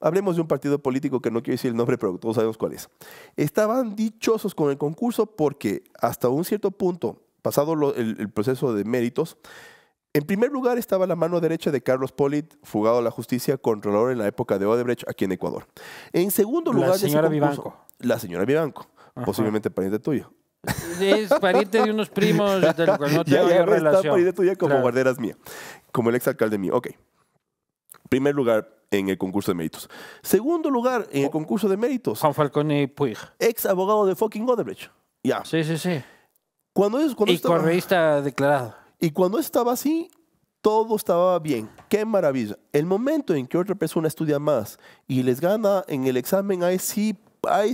hablemos de un partido político que no quiero decir el nombre, pero todos sabemos cuál es. Estaban dichosos con el concurso porque hasta un cierto punto, pasado el, proceso de méritos, en primer lugar estaba la mano derecha de Carlos Polit, fugado a la justicia, controlador en la época de Odebrecht aquí en Ecuador. En segundo lugar, la señora Vivanco. La señora Vivanco, posiblemente pariente tuyo. Es pariente de unos primos, de los no <laughs> tengo ya relación. pariente tuya como guarderas mía, como el exalcalde mío. Ok. Primer lugar en el concurso de méritos. Segundo lugar en el concurso de méritos. Juan Falcone Puig. Ex abogado de fucking Odebrecht. Ya. Sí, sí, sí. Cuando es, cuando y estaba, correísta declarado. Y cuando estaba así, todo estaba bien. Qué maravilla. El momento en que otra persona estudia más y les gana en el examen, ahí sí,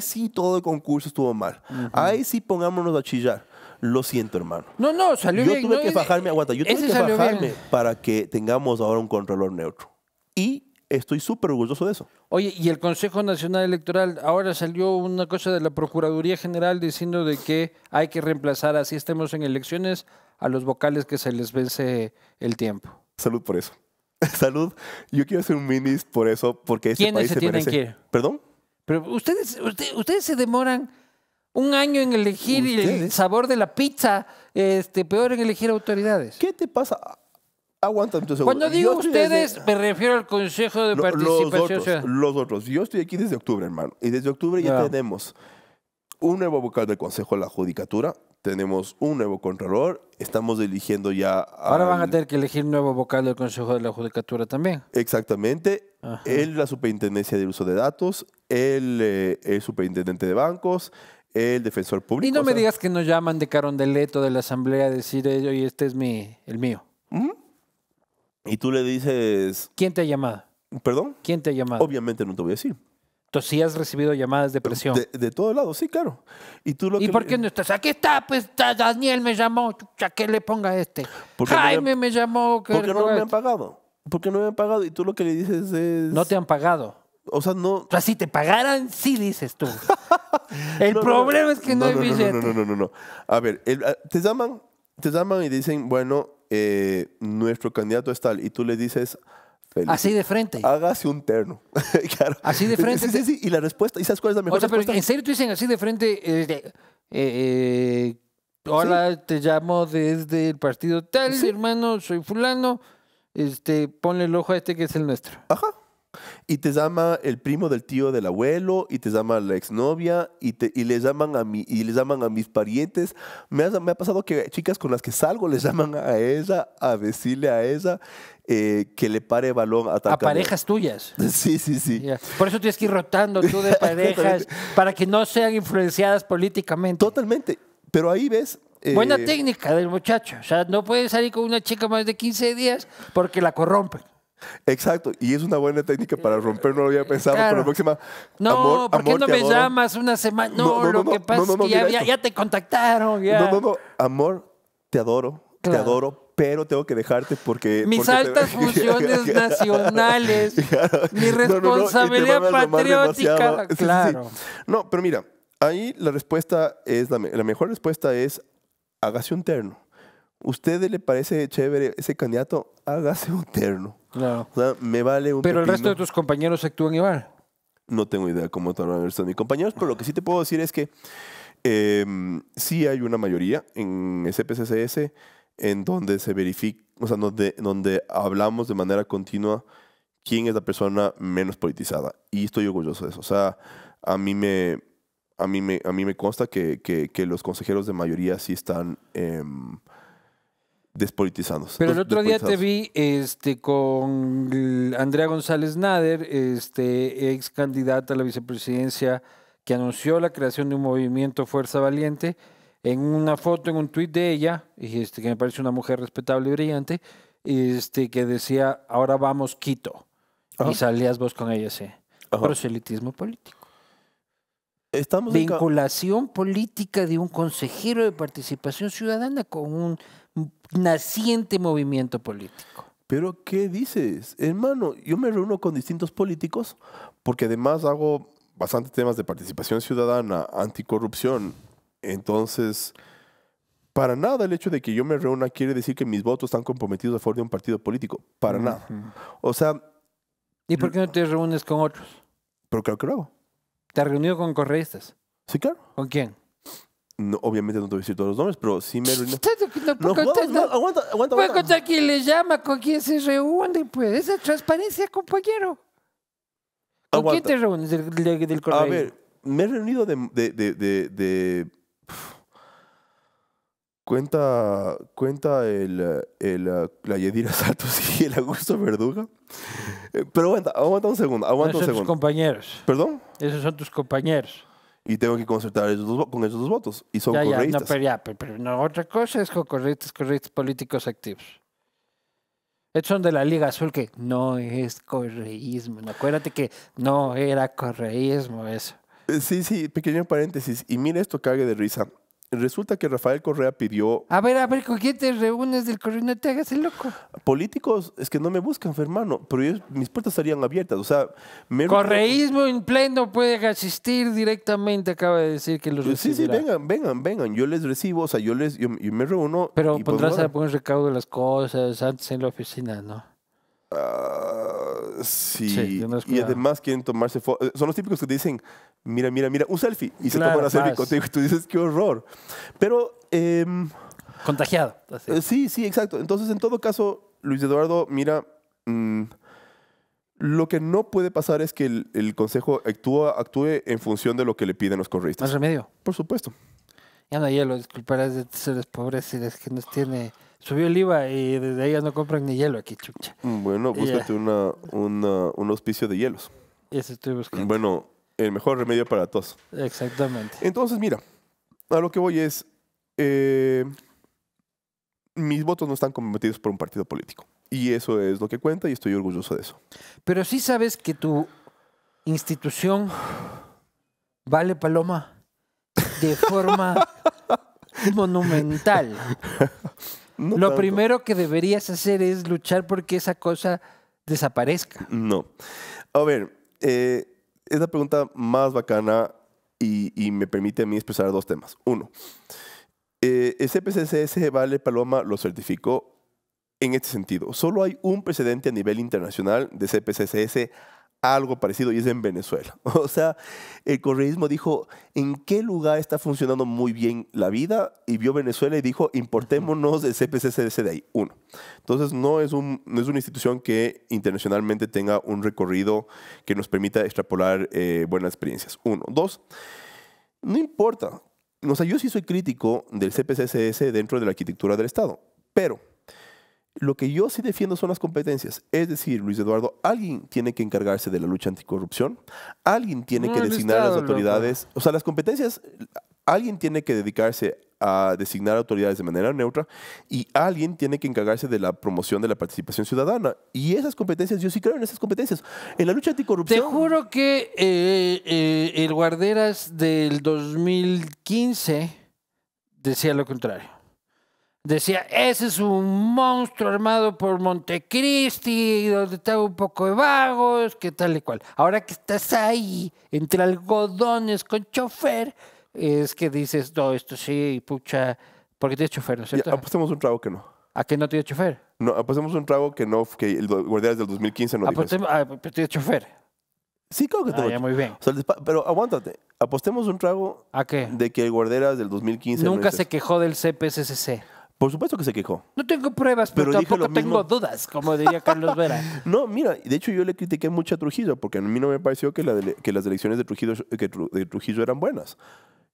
sí todo el concurso estuvo mal. Ahí sí pongámonos a chillar. Lo siento, hermano. No, no, salió yo Tuve que bajarme, aguanta, yo tuve que bajarme para que tengamos ahora un controlador neutro. Y estoy súper orgulloso de eso. Oye, y el Consejo Nacional Electoral, ahora salió una cosa de la Procuraduría General diciendo de que hay que reemplazar, así estemos en elecciones, a los vocales que se les vence el tiempo. Salud por eso. <laughs> Salud. Yo quiero hacer un minis por eso, porque este país se, tienen ¿Perdón? Pero ustedes, ustedes se demoran un año en elegir el sabor de la pizza, este, peor en elegir autoridades. ¿Qué te pasa? Cuando digo ustedes, me refiero al Consejo de Participación los otros, los otros. Yo estoy aquí desde octubre, hermano. Y desde octubre ya, tenemos un nuevo vocal del Consejo de la Judicatura, tenemos un nuevo Contralor, estamos eligiendo ya... Ahora van a tener que elegir nuevo vocal del Consejo de la Judicatura también. Exactamente. Él, la superintendencia del uso de datos, él, el eh, superintendente de bancos, el defensor público. Y no me digas que nos llaman de Carondeleto, de la Asamblea, a decir, y este es mi, el mío. Y tú le dices... ¿Quién te ha llamado? ¿Perdón? ¿Quién te ha llamado? Obviamente no te voy a decir. Entonces sí has recibido llamadas de presión. De, todos lados, sí, claro. ¿Y, tú lo por qué no estás? Aquí está, pues Daniel me llamó, ¿A que le ponga este. Jaime me... llamó. Que porque no me han pagado. ¿Por qué no me han pagado y tú lo que le dices es... No te han pagado. O sea, no... O sea, si te pagaran, sí dices tú. <laughs> el problema es que no, hay billete. No, no, no, no, no. A ver, te llaman te llaman y dicen, bueno, eh, nuestro candidato es tal, y tú le dices... Así de frente. Hágase un terno. <laughs> Así de frente. Sí, sí, sí. Y la respuesta, ¿y sabes cuál es la mejor respuesta? o sea, Pero en serio te dicen así de frente, eh, eh, eh hola, te llamo desde el partido tal, hermano, soy fulano, este, ponle el ojo a este que es el nuestro. Ajá. Y te llama el primo del tío del abuelo, y te llama la exnovia, y, te, y, llaman a mí y les llaman a mis parientes. Me ha, pasado que chicas con las que salgo les <laughs> llaman a ella, a decirle a ella eh, que le pare balón a parejas tuyas. <laughs> Sí, sí, sí. Por eso tienes que ir rotando tú de <laughs> parejas, para que no sean influenciadas políticamente. Totalmente. Pero ahí ves, eh, Buena técnica del muchacho. O sea, no puedes salir con una chica más de 15 días porque la corrompen. Exacto, y es una buena técnica para romper, no lo había pensado, para pero la próxima. No, ¿por qué no me llamas una semana? No, lo que pasa es que ya, te contactaron. Ya. No, no, no, amor, te adoro, te adoro, pero tengo que dejarte porque. Mis altas <laughs> funciones nacionales, <laughs> mi responsabilidad patriótica. Claro. No, pero mira, ahí la respuesta es: la, mejor respuesta es hágase un terno usted le parece chévere ese candidato, hágase un terno. Claro. O sea, me vale un Pero el resto de tus compañeros actúan igual. No tengo idea cómo están de mis compañeros, pero lo que sí te puedo decir es que em, sí hay una mayoría en SPCCS en donde se verifica, o sea, donde, hablamos de manera continua quién es la persona menos politizada. Y estoy orgulloso de eso. O sea, a mí me, a mí me, a mí me consta que, los consejeros de mayoría sí están... Em, despolitizados. Pero el otro día te vi este, con Andrea González Nader, este, ex candidata a la vicepresidencia, que anunció la creación de un movimiento Fuerza Valiente, en una foto, en un tuit de ella, este, que me parece una mujer respetable y brillante, este, que decía, ahora vamos Quito. Y salías vos con ella, sí. Proselitismo político. Estamos Vinculación política de un consejero de participación ciudadana con un naciente movimiento político. Pero ¿qué dices? Hermano, yo me reúno con distintos políticos porque además hago bastantes temas de participación ciudadana, anticorrupción. Entonces, para nada el hecho de que yo me reúna quiere decir que mis votos están comprometidos a favor de un partido político. Para nada. O sea... ¿Y por qué no te reúnes con otros? Pero creo que lo hago. ¿Te has reunido con correístas? Sí, claro. ¿Con quién? obviamente no te voy a decir todos los nombres, pero sí me arruinó. No, no, aguanta, aguanta, pues aguanta. Voy a contar quién le llama, con quién se reúne, pues. Esa transparencia, compañero. ¿Con quién te reúnes del, del, A ver, me he reunido de... de, cuenta cuenta el, el, la Yedira <laughs> Santos y el Augusto Verduga. Eh, pero aguanta, aguanta un segundo, aguanta un segundo. Esos son tus compañeros. ¿Perdón? Esos son tus compañeros y tengo que concertar esos con esos dos votos. Y son ya, Ya, no, pero ya, pero, no, otra cosa es con correístas, correístas políticos activos. Estos son de la Liga Azul que no es correísmo. Acuérdate que no era correísmo eso. Eh, sí, sí, pequeño paréntesis. Y mira esto cague de risa resulta que Rafael Correa pidió... A ver, a ver, ¿con quién te reúnes del correo? No te hagas el loco. Políticos, es que no me buscan, hermano, pero mis puertas estarían abiertas. O sea, Correísmo en pleno puede asistir directamente, acaba de decir que los Sí, sí, vengan, vengan, vengan. Yo les recibo, o sea, yo les yo, me reúno. Pero podrás pues pondrás a poner recaudo de las cosas antes en la oficina, ¿no? Ah, sí. y además quieren tomarse fotos. Eh, son los típicos que te dicen, mira, mira, mira, un selfie. Y se toman el selfie contigo y tú dices, qué horror. Pero... Em, Contagiado. Eh, sí, sí, exacto. Entonces, en todo caso, Luis Eduardo, mira, mm, lo que no puede pasar es que el, consejo actúa, actúe en función de lo que le piden los correistas. ¿Más remedio? Por supuesto ya no hay hielo, disculparás de seres pobres y que nos tiene. Subió el IVA y desde ahí ya no compran ni hielo aquí, chucha. Mm, bueno, búscate una, un hospicio de hielos. Eso estoy buscando. Bueno, el mejor remedio para todos. Exactamente. Entonces, mira, a lo que voy es. Eh, mis votos no están comprometidos por un partido político. Y eso es lo que cuenta y estoy orgulloso de eso. Pero sí sabes que tu institución vale paloma de forma <laughs> monumental. Lo primero que deberías hacer es luchar porque esa cosa desaparezca. No. A ver, eh, es la pregunta más bacana y, me permite a mí expresar dos temas. Uno, el eh, CPCCS Vale Paloma lo certificó en este sentido. Solo hay un precedente a nivel internacional de CPCCS algo parecido y es en Venezuela. <laughs> O sea, el correísmo dijo, ¿en qué lugar está funcionando muy bien la vida? Y vio Venezuela y dijo, importémonos el CPCSS de ahí, uno. Entonces, no es, es una institución que internacionalmente tenga un recorrido que nos permita extrapolar eh, buenas experiencias, uno. Dos, no importa. O sea, yo sí soy crítico del CPCSS dentro de la arquitectura del Estado, pero lo que yo sí defiendo son las competencias. Es decir, Luis Eduardo, alguien tiene que encargarse de la lucha anticorrupción, alguien tiene que mm, designar a las autoridades. O sea, las competencias, alguien tiene que dedicarse a designar autoridades de manera neutra y alguien tiene que encargarse de la promoción de la participación ciudadana. Y esas competencias, yo sí creo en esas competencias. En la lucha anticorrupción. Te juro que eh, eh, el Guarderas del 2015 decía lo contrario decía, ese es un monstruo armado por Montecristi, donde está un poco de vagos, que tal y cual. Ahora que estás ahí, entre algodones con chofer, es que dices, no, esto sí, pucha, porque tienes chofer, ¿no es cierto? apostemos un trago que no. ¿A qué no tiene chofer? No, apostemos un trago que no, que el guarderas del 2015 no apostemos, ah, pues ¿A chofer. Sí, creo que tengo. Ah, muy bien. pero aguántate. Apostemos un trago. ¿A qué? De que el Guarderas del 2015. Nunca se quejó del CPSCC. Por supuesto que se quejó. No tengo pruebas, pero, tampoco tengo dudas, como diría Carlos Vera. <laughs> no, mira, de hecho yo le critiqué mucho a Trujillo, porque a mí no me pareció que, que las elecciones de Trujillo, que de Trujillo eran buenas.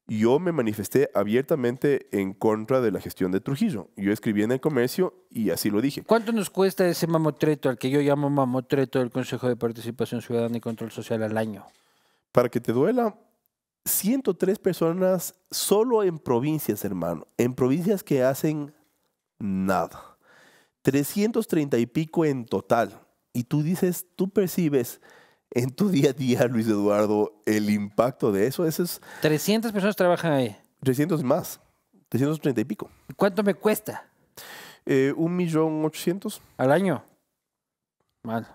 Yo me manifesté abiertamente en contra de la gestión de Trujillo. Yo escribí en el comercio y así lo dije. ¿Cuánto nos cuesta ese mamotreto, al que yo llamo mamotreto del Consejo de Participación Ciudadana y Control Social al año? Para que te duela, 103 personas solo en provincias, hermano, en provincias que hacen nada. 330 y pico en total. Y tú dices, tú percibes en tu día a día, Luis Eduardo, el impacto de eso. 300 personas trabajan ahí. 300 más. 330 y pico. ¿Cuánto me cuesta? Eh, un millón ochocientos. ¿Al año? Mal.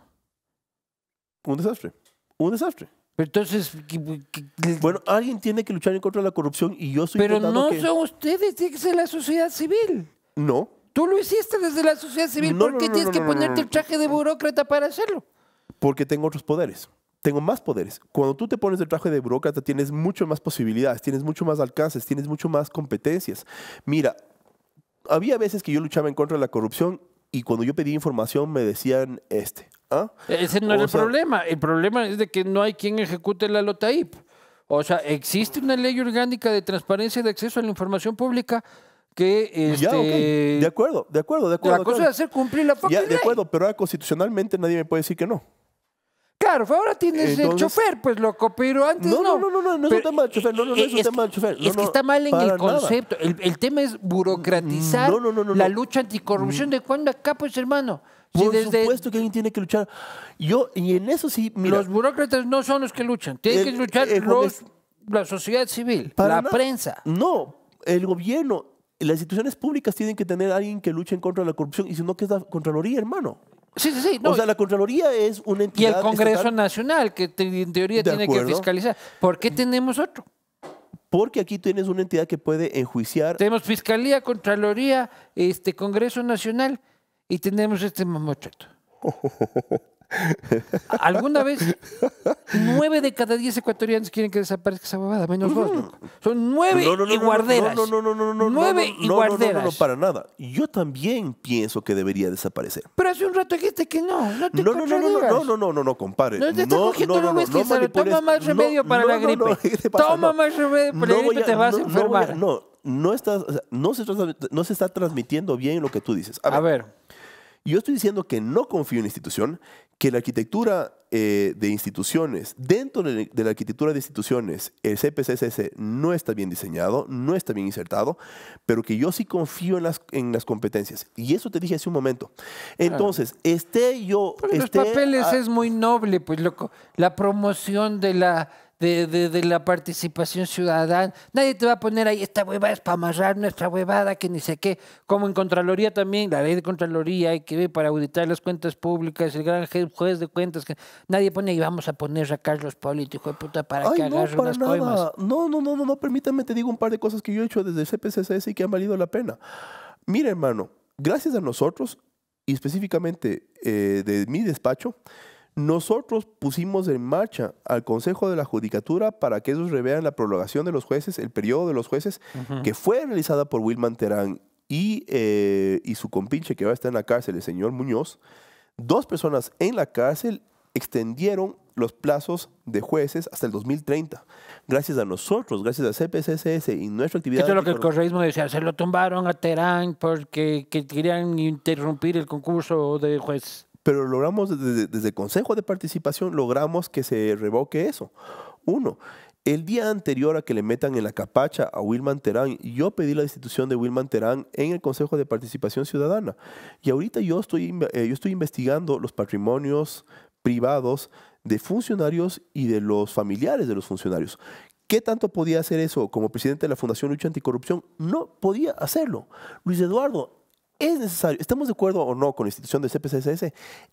Un desastre. Un desastre. Entonces, bueno, alguien tiene que luchar en contra de la corrupción y yo soy Pero no son ustedes, tiene que ser la sociedad civil. No. Tú lo hiciste desde la sociedad civil. ¿Por qué tienes que ponerte el traje de burócrata para hacerlo? Porque tengo otros poderes. Tengo más poderes. Cuando tú te pones el traje de burócrata, tienes mucho más posibilidades, tienes mucho más alcances, tienes mucho más competencias. Mira, había veces que yo luchaba en contra de la corrupción y cuando yo pedía información me decían este, ¿Ah? Ese no es el problema. El problema es de que no hay quien ejecute la LOTAIP. O sea, existe una ley orgánica de transparencia y de acceso a la información pública que este... ya, de acuerdo, de acuerdo, de acuerdo. La cosa es hacer cumplir la de acuerdo, ley. pero ahora constitucionalmente nadie me puede decir que no. Claro, pues, ahora tienes el chofer, pues loco, pero antes no. No, no, no, no, no, es un tema del chofer, no, no, no es, eh, un tema del es que está mal en el concepto. El, tema es burocratizar mm, la lucha anticorrupción. Mm. ¿De cuándo acá, pues, hermano? Por supuesto que alguien tiene que luchar. Yo, y en eso sí, Los burócratas no son los que luchan. Tienen que luchar la sociedad civil, la prensa. No, el gobierno, las instituciones públicas tienen que tener a alguien que luche en contra la corrupción. Y si no, que es la Contraloría, hermano. Sí, sí, sí. O sea, la Contraloría es una entidad. Y el Congreso Nacional, que en teoría tiene que fiscalizar. ¿Por qué tenemos otro? Porque aquí tienes una entidad que puede enjuiciar. Tenemos Fiscalía, Contraloría, este Congreso Nacional y tenemos este mamocheto. ¿Alguna vez? Nueve de cada diez ecuatorianos quieren que desaparezca esa babada, menos vos, Son nueve y guarderas. No, no, no, no, no. Nueve y guarderas. No, no, no, para nada. Yo también pienso que debería desaparecer. Pero hace un rato dijiste que no. No, te no, no, no, no, no, no, no, no, no, No no, no, Toma más remedio para la gripe. Toma más remedio para la gripe, te vas a enfermar. No, no, no, no no, se, no se está transmitiendo bien lo que tú dices. A ver. Yo estoy diciendo que no confío en la institución, que la arquitectura eh, de instituciones, dentro de, la arquitectura de instituciones, el CPCSS no está bien diseñado, no está bien insertado, pero que yo sí confío en las, en las competencias. Y eso te dije hace un momento. Entonces, esté yo... Pero los papeles es muy noble, pues loco. La promoción de la de, de, la participación ciudadana. Nadie te va a poner ahí, esta huevada es para amarrar nuestra huevada, que ni sé qué. Como en Contraloría también, la ley de Contraloría hay que ver para auditar las cuentas públicas, el gran juez de cuentas. que Nadie pone ahí, vamos a poner a Carlos político hijo de puta, para que no, agarre unas coimas. No, no, no, no, no, permítame, te digo un par de cosas que yo he hecho desde el CPCCS y que han valido la pena. Mira, hermano, gracias a nosotros y específicamente eh, de mi despacho, nosotros pusimos en marcha al Consejo de la Judicatura para que ellos revean la prolongación de los jueces, el periodo de los jueces, que fue realizada por Wilman Terán y, eh, su compinche que va a estar en la cárcel, el señor Muñoz. Dos personas en la cárcel extendieron los plazos de jueces hasta el 2030. Gracias a nosotros, gracias a CPCSS y nuestra actividad. Eso es lo que el correísmo decía, se lo tumbaron a Terán porque querían interrumpir el concurso de jueces. Pero logramos desde, el Consejo de Participación, logramos que se revoque eso. Uno, el día anterior a que le metan en la capacha a Wilman Terán, yo pedí la destitución de Wilman Terán en el Consejo de Participación Ciudadana. Y ahorita yo estoy, eh, yo estoy investigando los patrimonios privados de funcionarios y de los familiares de los funcionarios. ¿Qué tanto podía hacer eso como presidente de la Fundación Lucha Anticorrupción? No podía hacerlo. Luis Eduardo, es necesario, estamos de acuerdo o no con la institución de CPCSS,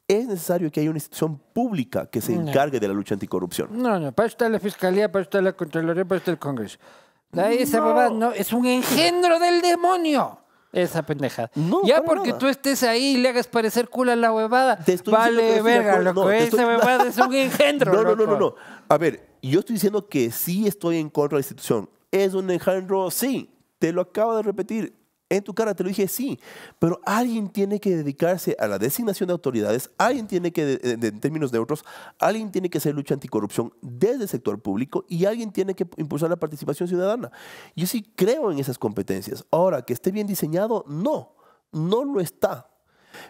es necesario que haya una institución pública que se encargue de la lucha anticorrupción. No, no, para eso está la Fiscalía, para eso está la Contraloría, para esto el Congreso. esa no. no, es un engendro del demonio. Esa pendeja. ya porque tú estés ahí y le hagas parecer culo a la huevada. Te vale, verga, loco. esa huevada <laughs> es un engendro. no, no, no, no. A ver, yo estoy diciendo que sí estoy en contra de la institución. ¿Es un engendro? Sí. Te lo acabo de repetir en tu cara, te lo dije sí, pero alguien tiene que dedicarse a la designación de autoridades, alguien tiene que, en términos neutros, alguien tiene que hacer lucha anticorrupción desde el sector público y alguien tiene que impulsar la participación ciudadana. Yo sí creo en esas competencias. Ahora, que esté bien diseñado, no, no lo está.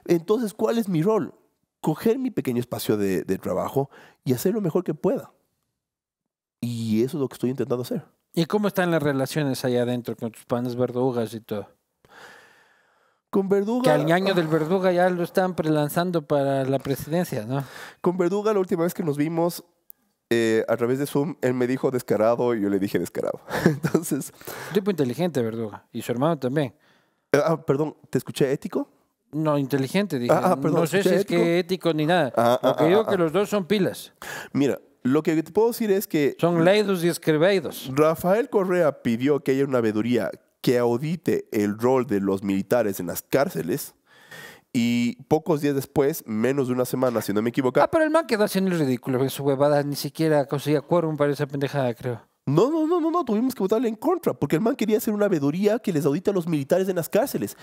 Entonces, ¿cuál es mi rol? Coger mi pequeño espacio de, trabajo y hacer lo mejor que pueda. Y eso es lo que estoy intentando hacer. ¿Y cómo están las relaciones allá adentro con tus panes verdugas y todo? Con Verduga. Que al ñaño del Verduga ya lo están prelanzando para la presidencia, ¿no? Con Verduga, la última vez que nos vimos eh, a través de Zoom, él me dijo descarado y yo le dije descarado. <laughs> Entonces. Un tipo inteligente, Verduga. Y su hermano también. Eh, ah, perdón, ¿te escuché ético? No, inteligente, dije. Ah, ah, no sé si es que ético ni nada. lo ah, que digo que los dos son pilas. Mira, lo que te puedo decir es que... Son leidos y escribidos. Rafael Correa pidió que haya una veeduría que audite el rol de los militares en las cárceles. Y pocos días después, menos de una semana, si no me equivoco. Ah, pero el man quedó haciendo el ridículo, porque su huevada ni siquiera conseguía quórum para esa pendejada, creo. No, no, no, no, no, tuvimos que votarle en contra, porque el man quería hacer una veeduría que les audite a los militares en las cárceles.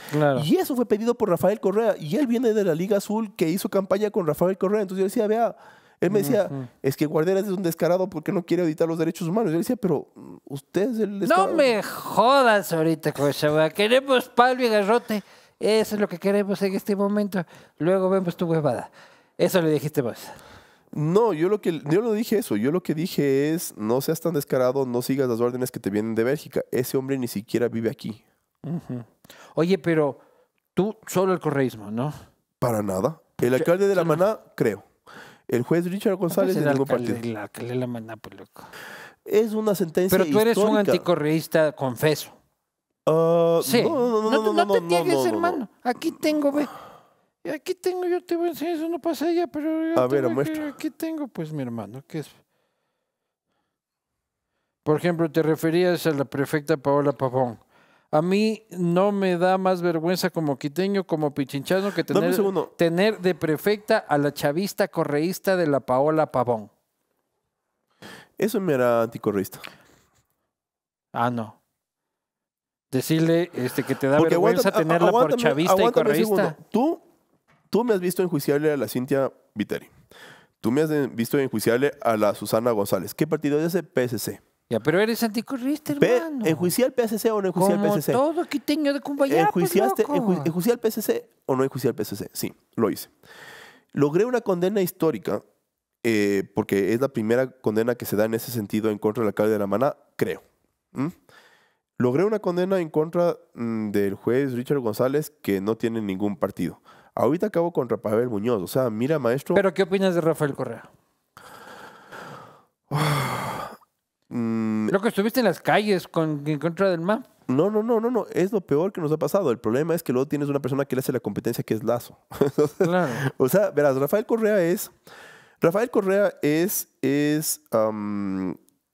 Y eso fue pedido por Rafael Correa, y él viene de la Liga Azul que hizo campaña con Rafael Correa. Entonces yo decía, vea, él me decía, es que Guarderas es un descarado porque no quiere editar los derechos humanos. Yo decía, pero mm, usted es el No me jodas ahorita, Queremos palo y garrote. Eso es lo que queremos en este momento. Luego vemos tu huevada. Eso le dijiste vos. No, yo lo que yo no dije eso, yo lo que dije es no seas tan descarado, no sigas las órdenes que te vienen de Bélgica. Ese hombre ni siquiera vive aquí. Oye, pero tú solo el correísmo, ¿no? Para nada. El alcalde de la Maná, creo. El juez Richard González de ningún partido. La, pues, Es una sentencia Pero tú eres un anticorreísta, confeso. Ah, sí. No, no, no, no, te niegues, hermano. Aquí tengo, ve. Aquí tengo, yo te voy a enseñar, eso no pasa ya. pero... A ver, muestra. Aquí tengo, pues, mi hermano, que es... Por ejemplo, te referías a la prefecta Paola Pavón. A mí no me da más vergüenza como quiteño, como pichinchano, que tener, tener de prefecta a la chavista correísta de la Paola Pavón. Eso me era anticorreísta. Ah, no. Decirle este, que te da vergüenza tenerla por chavista y correísta. Tú, tú me has visto enjuiciable a la Cintia Viteri. Tú me has visto enjuiciarle a la Susana González. ¿Qué partido es ese? PSC. Ya, pero eres anticorrista, hermano. ¿Enjuicié al PSC o no enjuicié al PSC? todo quiteño de Cumbayá, PSC pues, o no enjuicié al PSC? Sí, lo hice. Logré una condena histórica, eh, porque es la primera condena que se da en ese sentido en contra de la alcalde de La Maná, creo. Logré una condena en contra mm, del juez Richard González, que no tiene ningún partido. Ahorita acabo con Pavel Muñoz. O sea, mira, maestro... ¿Pero qué opinas de Rafael Correa? <sighs> Lo mm. que estuviste en las calles con, en contra del MAP. No, no, no, no, no. Es lo peor que nos ha pasado. El problema es que luego tienes una persona que le hace la competencia que es Lazo. <laughs> claro. O sea, verás, Rafael Correa es. Rafael Correa es, es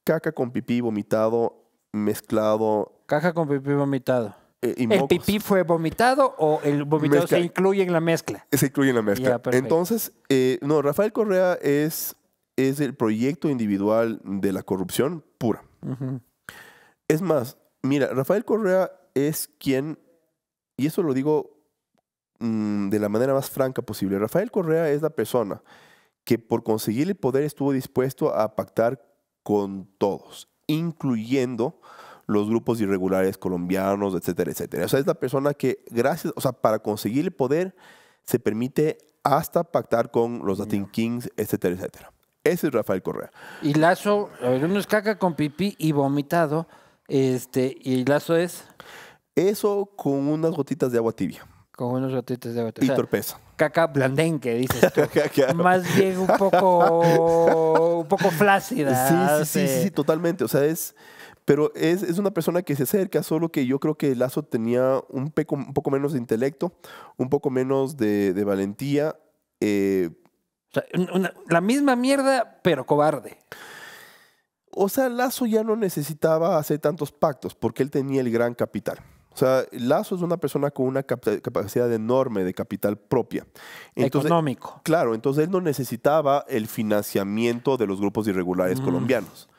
caca con pipí vomitado, mezclado. Caca con pipí vomitado. Eh, ¿El pipí fue vomitado o el vomitado se incluye en la mezcla? Se incluye en la mezcla. Entonces, eh, no, Rafael Correa es es el proyecto individual de la corrupción pura. Es más, mira, Rafael Correa es quien, y eso lo digo mm, de la manera más franca posible, Rafael Correa es la persona que por conseguir el poder estuvo dispuesto a pactar con todos, incluyendo los grupos irregulares colombianos, etcétera, etcétera. O sea, es la persona que, gracias, o sea, para conseguir el poder, se permite hasta pactar con los Latin Kings, etcétera, etcétera. Ese es Rafael Correa. Y Lazo, a uno es caca con pipí y vomitado. Este, y Lazo es. Eso con unas gotitas de agua tibia. Con unas gotitas de agua tibia. Y torpeza. Caca blandenque, dices tú. <laughs> Más bien un poco, un poco flácida. Sí, sí, sí, sí, totalmente. O sea, es. Pero es, una persona que se acerca, solo que yo creo que Lazo tenía un, poco menos de intelecto, un poco menos de, valentía. Eh, la misma mierda, pero cobarde. O sea, Lazo ya no necesitaba hacer tantos pactos porque él tenía el gran capital. O sea, Lazo es una persona con una capacidad enorme de capital propia. Económico. Claro, entonces él no necesitaba el financiamiento de los grupos irregulares mm. colombianos.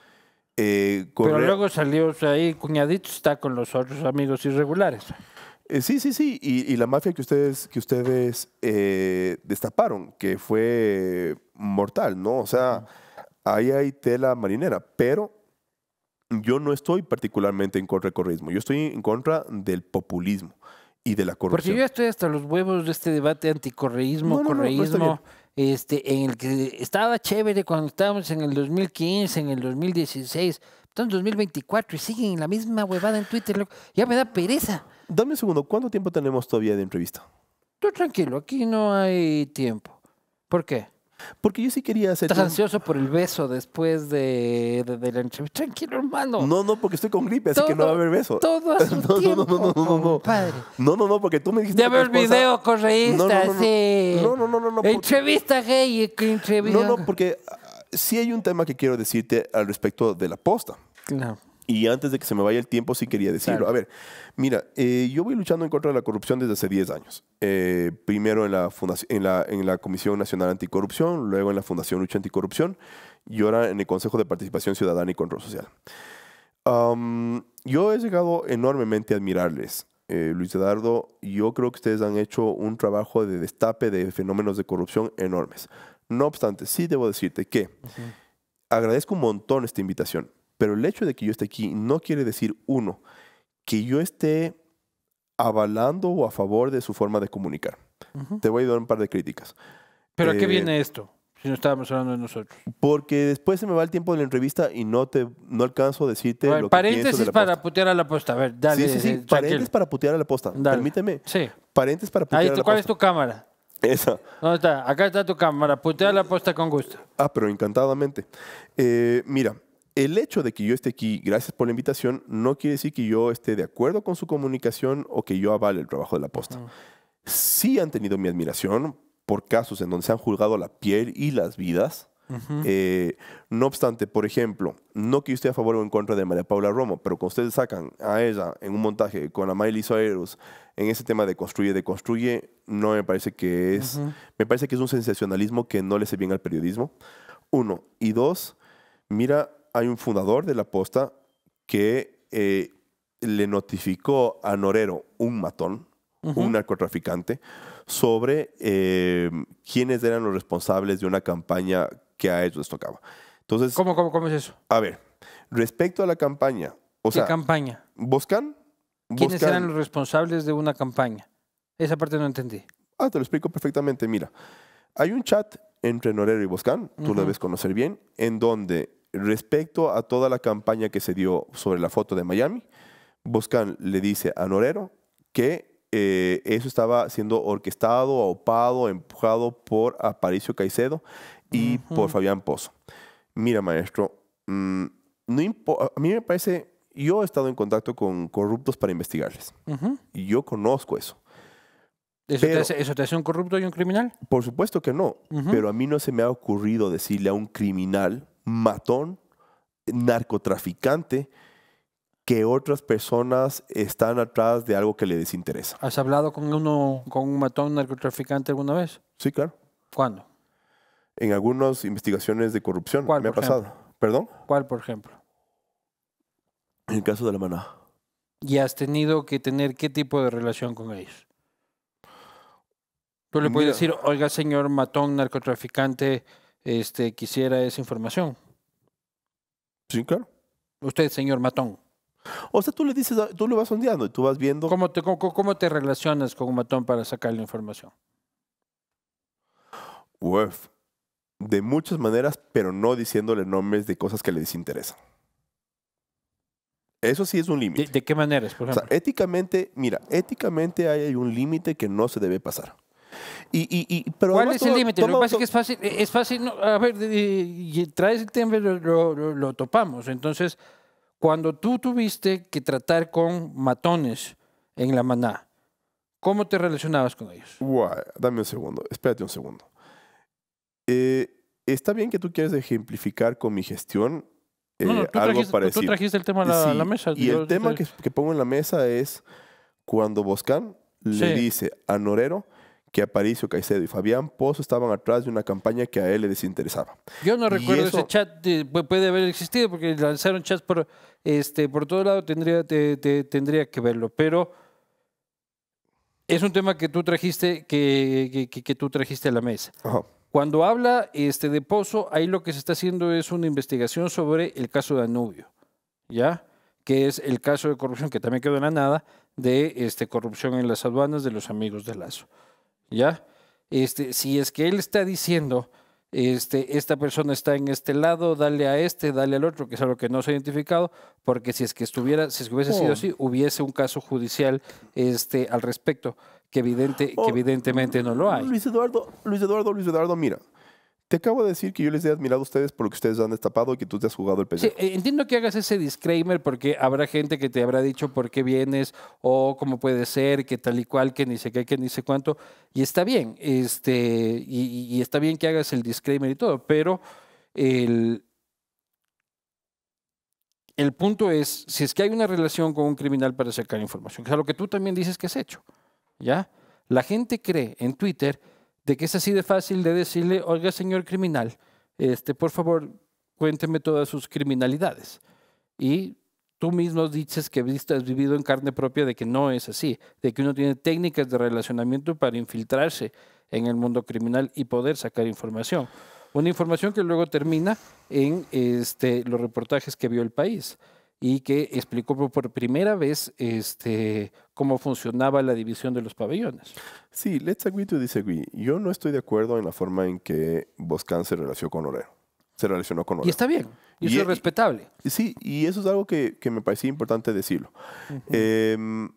Eh, pero luego salió ahí, cuñadito está con los otros amigos irregulares. Eh, sí, sí, sí. Y, la mafia que ustedes, que ustedes eh, destaparon, que fue mortal, ¿no? O sea, ahí hay tela marinera. Pero yo no estoy particularmente en contra del correísmo. Yo estoy en contra del populismo y de la corrupción. Porque yo estoy hasta los huevos de este debate anticorreísmo, correísmo. este, en el que estaba chévere cuando estábamos en el 2015, en el 2016, en 2024 y siguen la misma huevada en Twitter. Ya me da pereza. Dame un segundo, ¿cuánto tiempo tenemos todavía de entrevista? Tú tranquilo, aquí no hay tiempo. ¿Por qué? Porque yo sí quería hacer. Estás ansioso por el beso después de, de, la entrevista. Tranquilo, hermano. No, no, porque estoy con gripe, así que no va a haber beso. Todo a su no, tiempo, no, no, no, no, no, no, no, no, porque tú me dijiste. De el video correísta, no, no, sí. No, no, no, no. no entrevista gay, entrevista. No, no, porque sí hay un tema que quiero decirte al respecto de la posta. Y antes de que se me vaya el tiempo, sí quería decirlo. A ver, mira, eh, yo voy luchando en contra de la corrupción desde hace 10 años. Eh, primero en la, en, la, en la Comisión Nacional Anticorrupción, luego en la Fundación Lucha Anticorrupción y ahora en el Consejo de Participación Ciudadana y Control Social. yo he llegado enormemente a admirarles. Eh, Luis Eduardo, yo creo que ustedes han hecho un trabajo de destape de fenómenos de corrupción enormes. No obstante, sí debo decirte que agradezco un montón esta invitación pero el hecho de que yo esté aquí no quiere decir, uno, que yo esté avalando o a favor de su forma de comunicar. Te voy a dar un par de críticas. ¿Pero a qué eh, viene esto? Si no estábamos hablando de nosotros. Porque después se me va el tiempo de la entrevista y no te no alcanzo a decirte. lo paréntesis que de la para putear a la posta. A ver, dale. Sí, sí, sí. paréntesis para putear a la posta. Permíteme. Sí. Paréntesis para putear a la posta. ¿Cuál es tu cámara? Esa. ¿Dónde está? Acá está tu cámara. Putea la posta con gusto. Ah, pero encantadamente. Eh, mira, el hecho de que yo esté aquí, gracias por la invitación, no quiere decir que yo esté de acuerdo con su comunicación o que yo avale el trabajo de la posta. Sí han tenido mi admiración por casos en donde se han juzgado la piel y las vidas. Eh, no obstante, por ejemplo, no que yo esté a favor o en contra de María Paula Romo, pero cuando ustedes sacan a ella en un montaje con a Miley en ese tema de construye, de construye, no me parece que es, me parece que es un sensacionalismo que no le hace bien al periodismo. Uno. Y dos, mira hay un fundador de la posta que eh, le notificó a Norero, un matón, un narcotraficante, sobre eh, quiénes eran los responsables de una campaña que a ellos les tocaba. Entonces, ¿Cómo, cómo, es eso? A ver, respecto a la campaña. O ¿Qué sea, campaña? ¿Boscan? ¿Quiénes eran los responsables de una campaña? Esa parte no entendí. Ah, te lo explico perfectamente. Mira, hay un chat entre Norero y Boscan, tú lo debes conocer bien, en donde respecto a toda la campaña que se dio sobre la foto de Miami, Boscan le dice a Norero que eh, eso estaba siendo orquestado, opado, empujado por Aparicio Caicedo y por Fabián Pozo. Mira, maestro, mm, a mí me parece, yo he estado en contacto con corruptos para investigarles y yo conozco eso. ¿Eso, te hace, un corrupto y un criminal? Por supuesto que no, pero a mí no se me ha ocurrido decirle a un criminal matón, narcotraficante, que otras personas están atrás de algo que le desinteresa. ¿Has hablado con uno, con un matón narcotraficante alguna vez? Sí, claro. ¿Cuándo? En algunas investigaciones de corrupción ¿Cuál, me ha pasado. Ejemplo? ¿Perdón? ¿Cuál, por ejemplo? En el caso de la maná. ¿Y has tenido que tener qué tipo de relación con ellos? Tú le puedes decir, oiga, señor matón narcotraficante, este, quisiera esa información. Sí, claro. Usted, señor Matón. O sea, tú le dices, tú lo vas sondeando y tú vas viendo. ¿Cómo te, relacionas con un matón para sacar la información? Uf, de muchas maneras, pero no diciéndole nombres de cosas que le desinteresan. Eso sí es un límite. ¿De, qué maneras? Por ejemplo? éticamente, mira, éticamente hay un límite que no se debe pasar. Y, pero ¿Cuál es el límite? Lo pasa es que es fácil, eh, es fácil a ver, y, traes el lo, topamos. Entonces, cuando tú tuviste que tratar con matones en la maná, ¿cómo te relacionabas con ellos? dame un segundo, espérate un segundo. Eh, está bien que tú quieres ejemplificar con mi gestión eh, algo parecido. Tú trajiste el tema a la, mesa. Y el tema que, pongo en la mesa es cuando Boscan le dice a Norero, que Aparicio Caicedo y Fabián Pozo estaban atrás de una campaña que a él le desinteresaba. Yo no recuerdo ese chat, puede haber existido porque lanzaron chats por, este, por todo lado, tendría, tendría que verlo, pero es un tema que tú trajiste, que, que, tú trajiste a la mesa. Cuando habla este, de Pozo, ahí lo que se está haciendo es una investigación sobre el caso Danubio, ¿ya? Que es el caso de corrupción que también quedó en la nada, de este, corrupción en las aduanas de los amigos de Lazo. ¿ya? Este, si es que él está diciendo, este, esta persona está en este lado, dale a este, dale al otro, que es algo que no se ha identificado, porque si es que estuviera, si hubiese sido oh. así, hubiese un caso judicial este, al respecto, que, evidente, que oh. evidentemente no lo hay. Luis Eduardo, Luis Eduardo, Luis Eduardo, mira, te acabo de decir que yo les he admirado a ustedes por lo que ustedes han destapado y que tú te has jugado el pellejo. Eh, entiendo que hagas ese disclaimer porque habrá gente que te habrá dicho por qué vienes o cómo puede ser, que tal y cual, que ni sé qué, que ni sé cuánto. Y está bien, este, y, está bien que hagas el disclaimer y todo, pero el, punto es, si es que hay una relación con un criminal para sacar información, que es lo que tú también dices que has hecho, ¿ya? La gente cree en Twitter de que es así de fácil de decirle, oiga señor criminal, este, por favor cuénteme todas sus criminalidades. Y tú mismo dices que has vivido en carne propia de que no es así, de que uno tiene técnicas de relacionamiento para infiltrarse en el mundo criminal y poder sacar información. Una información que luego termina en este, los reportajes que vio el país y que explicó por primera vez este, cómo funcionaba la división de los pabellones. Sí, let's agree to disagree. Yo no estoy de acuerdo en la forma en que Boscan se relacionó con Orero. Se relacionó con Oreo. Y está bien, y, eso es e, respetable. Sí, y eso es algo que, me parecía importante decirlo. Em,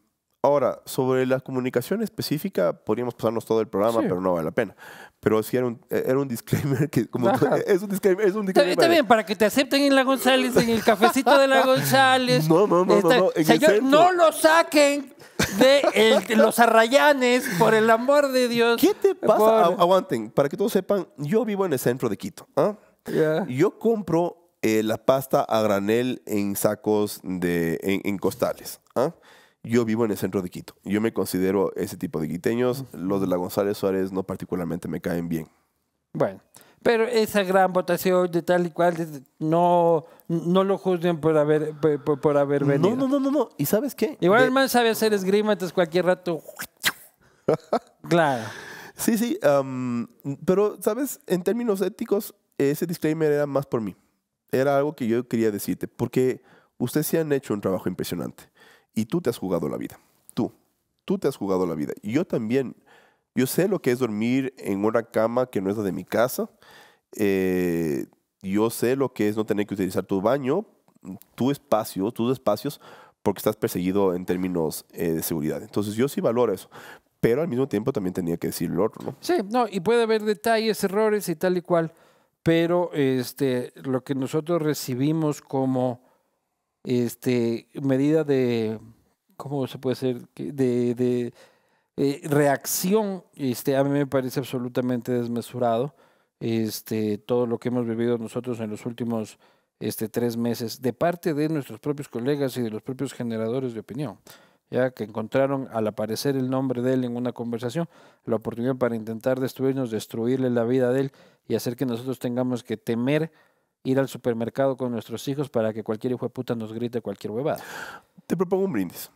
ahora, sobre la comunicación específica, podríamos pasarnos todo el programa, pero no vale la pena. Pero sí era un, e, disclaimer que es un disclaimer, es un Está, bien, para que te acepten en la González, en el cafecito de la <laughs> González. No, no, no, no, señor, no lo saquen de los arrayanes, por el amor de Dios. ¿Qué te pasa? Aguanten, para que todos sepan, yo vivo en el centro de Quito. ¿ah? Yo compro eh, la pasta a granel en sacos de, en, costales. ¿eh? Yo vivo en el centro de Quito. Yo me considero ese tipo de quiteños. Los de la González Suárez no particularmente me caen bien. Bueno, pero esa gran votación de tal y cual, no, no lo juzguen por haber, por, haber venido. No, no, no, no, ¿Y sabes qué? Igual el man sabe hacer esgrima, cualquier rato... <laughs> claro. Sí, sí. pero, ¿sabes? En términos éticos, ese disclaimer era más por mí. Era algo que yo quería decirte, porque ustedes sí han hecho un trabajo impresionante. Y tú te has jugado la vida. Tú. Tú te has jugado la vida. Y yo también. Yo sé lo que es dormir en una cama que no es la de mi casa. Eh, yo sé lo que es no tener que utilizar tu baño, tu espacio, tus espacios, porque estás perseguido en términos eh, de seguridad. Entonces yo sí valoro eso. Pero al mismo tiempo también tenía que decir lo otro, ¿no? Sí, no, y puede haber detalles, errores y tal y cual. Pero este, lo que nosotros recibimos como este, medida de, ¿cómo se puede decir? De, eh, reacción, este, a mí me parece absolutamente desmesurado este, todo lo que hemos vivido nosotros en los últimos este, tres meses de parte de nuestros propios colegas y de los propios generadores de opinión, ya que encontraron al aparecer el nombre de él en una conversación la oportunidad para intentar destruirnos, destruirle la vida de él y hacer que nosotros tengamos que temer ir al supermercado con nuestros hijos para que cualquier hijo de puta nos grite cualquier huevada. Te propongo un brindis.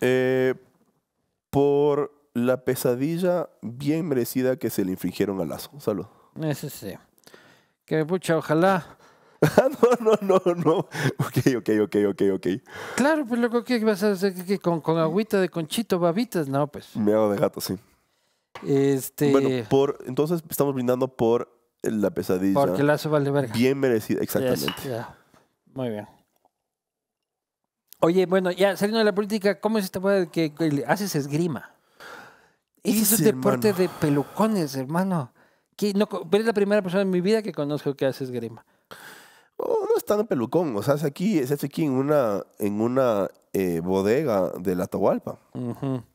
Eh, por la pesadilla bien merecida que se le infringieron a Lazo. Salud. Ese sí. Que pucha, ojalá. <laughs> no, no, no, no. Ok, ok, ok, ok, ok. Claro, pues loco, ¿qué vas a hacer? con, con, agüita de conchito, babitas? No, pues. Me hago de gato, sí. Este... Bueno, por, entonces estamos brindando por la pesadilla. Porque la hace Bien merecida, exactamente. Muy bien. Oye, bueno, ya saliendo de la política, ¿cómo es esta cosa que, haces esgrima? Ese es un deporte de pelucones, hermano. Que no, eres la primera persona en mi vida que conozco que hace esgrima no está en pelucón, o sea, es aquí, es aquí en una, en una eh, bodega de la Atahualpa.